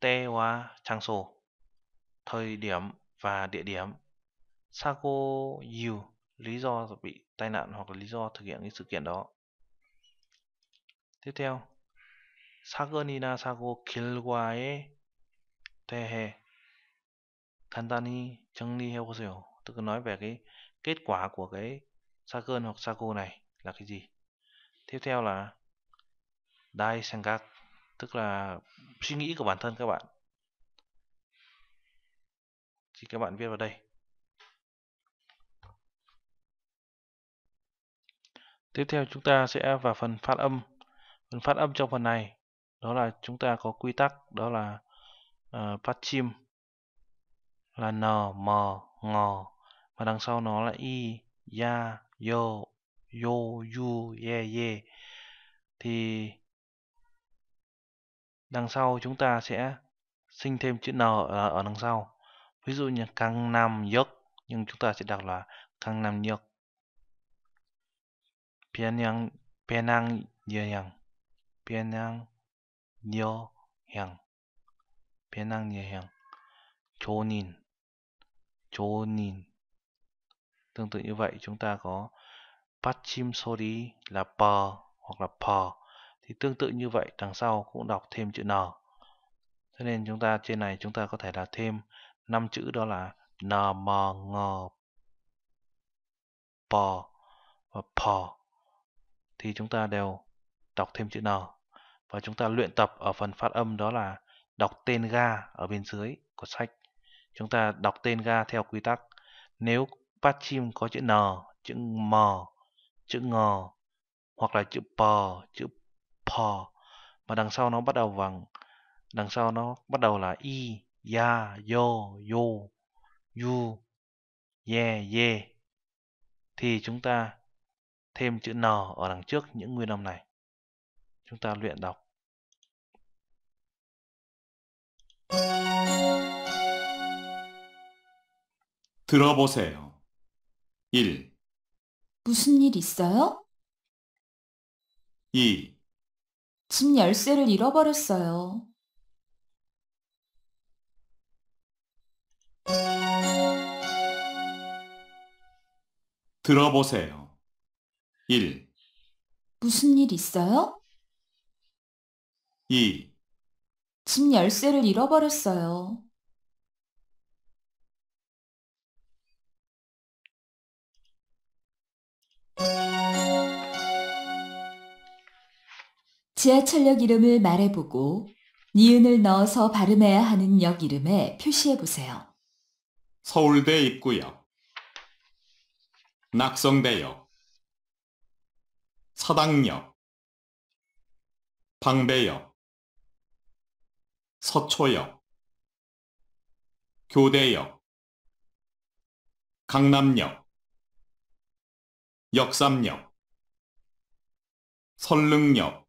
Te wa changso. Thời điểm và địa điểm Sako Yu lý do bị tai nạn hoặc là lý do thực hiện cái sự kiện đó. Tiếp theo, 사건이나 사고 길과의 대해 간단히 정리해 보세요. tức là nói về cái kết quả của cái 사건 hoặc 사고 này là cái gì. Tiếp theo là đại 생각 tức là suy nghĩ của bản thân các bạn. Thì các bạn viết vào đây. Tiếp theo chúng ta sẽ vào phần phát âm. Phần phát âm trong phần này đó là chúng ta có quy tắc đó là uh, phát chim là n, m, ngò và đằng sau nó là i, ya, yo, yo, yu, ye, ye. Thì đằng sau chúng ta sẽ sinh thêm chữ n ở, ở đằng sau. Ví dụ như càng nam giấc nhưng chúng ta sẽ đọc là càng nam nhược Penang Penang Yang Penang Yo Yang Penang Yo Yang Chonin Chonin Tương tự như vậy chúng ta có phát sori là po hoặc là po thì tương tự như vậy đằng sau cũng đọc thêm chữ n cho nên chúng ta trên này chúng ta có thể là thêm năm chữ đó là n m ng po và po thì chúng ta đều đọc thêm chữ N và chúng ta luyện tập ở phần phát âm đó là đọc tên ga ở bên dưới của sách. Chúng ta đọc tên ga theo quy tắc nếu phát chim có chữ N, chữ M, chữ Ng hoặc là chữ P, chữ P mà đằng sau nó bắt đầu bằng đằng sau nó bắt đầu là i, ya, yo, yo, yu, ye, ye thì chúng ta thêm chữ N ở đằng trước những nguyên âm này. Chúng ta luyện đọc. 들어보세요. 1. 무슨 일 있어요? 2. 집 열쇠를 잃어버렸어요. 들어보세요. 1 무슨 일 있어요? 2집 열쇠를 잃어버렸어요. 지하철역 이름을 말해보고 니은을 넣어서 발음해야 하는 역 이름에 표시해보세요. 서울대 입구역 낙성대역 서당역, 방배역, 서초역, 교대역, 강남역, 역삼역, 설릉역,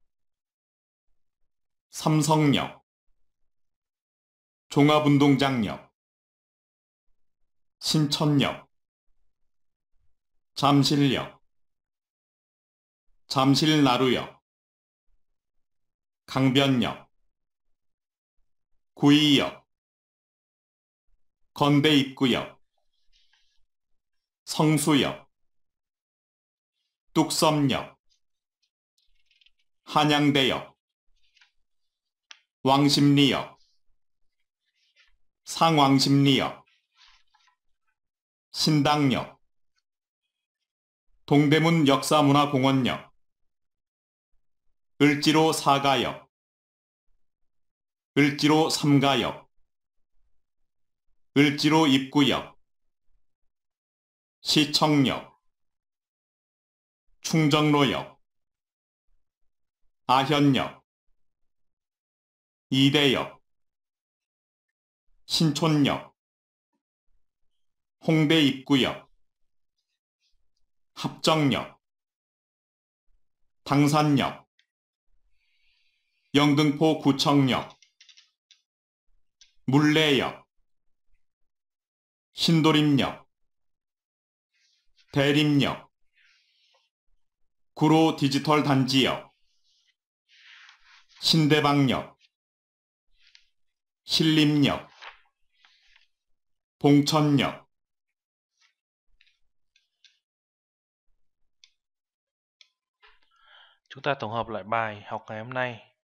삼성역, 종합운동장역, 신천역, 잠실역, 잠실나루역, 강변역, 구이역, 건대입구역, 성수역, 뚝섬역, 한양대역, 왕십리역, 상왕십리역, 신당역, 동대문 역사문화공원역, 을지로 사가역 을지로 삼가역 을지로 입구역 시청역 충정로역 아현역 이대역 신촌역 홍대 입구역 합정역 당산역 영등포 구청역, 물레역, 신도림역, 대림역, 구로 디지털 단지역, 신대방역, 신림역, 봉천역, Chúng ta tổng hợp lại bài học ngày hôm nay.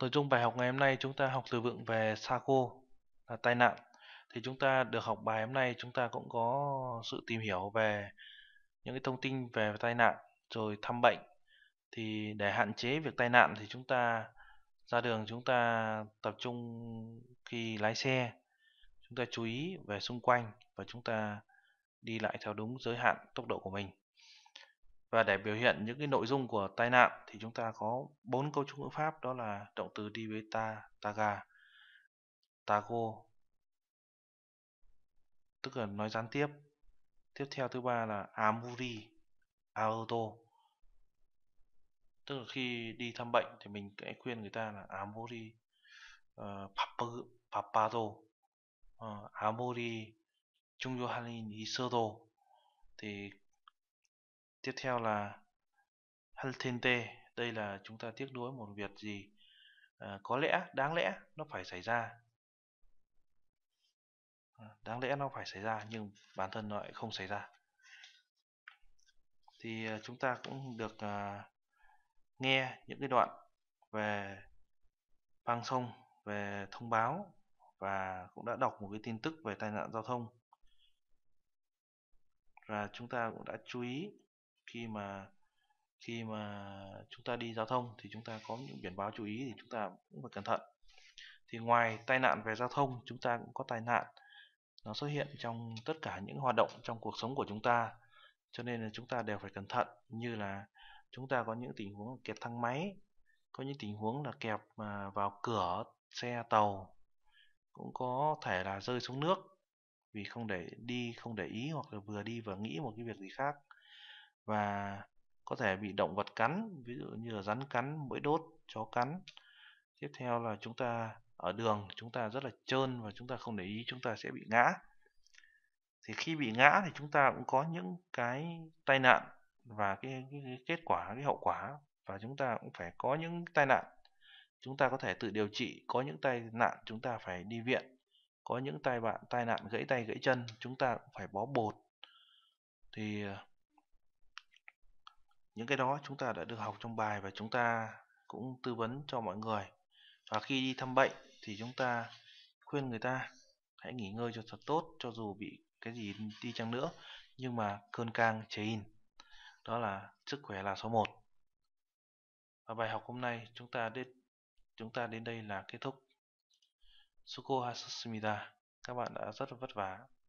Nội dung bài học ngày hôm nay chúng ta học từ vựng về Sago là tai nạn. Thì chúng ta được học bài hôm nay chúng ta cũng có sự tìm hiểu về những cái thông tin về tai nạn rồi thăm bệnh. Thì để hạn chế việc tai nạn thì chúng ta ra đường chúng ta tập trung khi lái xe chúng ta chú ý về xung quanh và chúng ta đi lại theo đúng giới hạn tốc độ của mình và để biểu hiện những cái nội dung của tai nạn thì chúng ta có bốn câu trúc ngữ pháp đó là động từ đi với ta, taga, tago, tức là nói gián tiếp. Tiếp theo thứ ba là amuri, auto. Tức là khi đi thăm bệnh thì mình sẽ khuyên người ta là amuri uh, ờ, papato, ờ, uh, amuri trung yohanin isoto. Thì tiếp theo là Hantente đây là chúng ta tiếc nuối một việc gì à, có lẽ đáng lẽ nó phải xảy ra à, đáng lẽ nó phải xảy ra nhưng bản thân nó lại không xảy ra thì à, chúng ta cũng được à, nghe những cái đoạn về băng sông về thông báo và cũng đã đọc một cái tin tức về tai nạn giao thông và chúng ta cũng đã chú ý khi mà khi mà chúng ta đi giao thông thì chúng ta có những biển báo chú ý thì chúng ta cũng phải cẩn thận thì ngoài tai nạn về giao thông chúng ta cũng có tai nạn nó xuất hiện trong tất cả những hoạt động trong cuộc sống của chúng ta cho nên là chúng ta đều phải cẩn thận như là chúng ta có những tình huống kẹt thang máy có những tình huống là kẹp vào cửa xe tàu cũng có thể là rơi xuống nước vì không để đi không để ý hoặc là vừa đi vừa nghĩ một cái việc gì khác và có thể bị động vật cắn ví dụ như là rắn cắn mũi đốt chó cắn tiếp theo là chúng ta ở đường chúng ta rất là trơn và chúng ta không để ý chúng ta sẽ bị ngã thì khi bị ngã thì chúng ta cũng có những cái tai nạn và cái, cái, cái kết quả cái hậu quả và chúng ta cũng phải có những tai nạn chúng ta có thể tự điều trị có những tai nạn chúng ta phải đi viện có những tai bạn tai nạn gãy tay gãy chân chúng ta cũng phải bó bột thì những cái đó chúng ta đã được học trong bài và chúng ta cũng tư vấn cho mọi người và khi đi thăm bệnh thì chúng ta khuyên người ta hãy nghỉ ngơi cho thật tốt cho dù bị cái gì đi chăng nữa nhưng mà cơn càng chế in đó là sức khỏe là số 1 và bài học hôm nay chúng ta đến chúng ta đến đây là kết thúc Suko Hasumida các bạn đã rất vất vả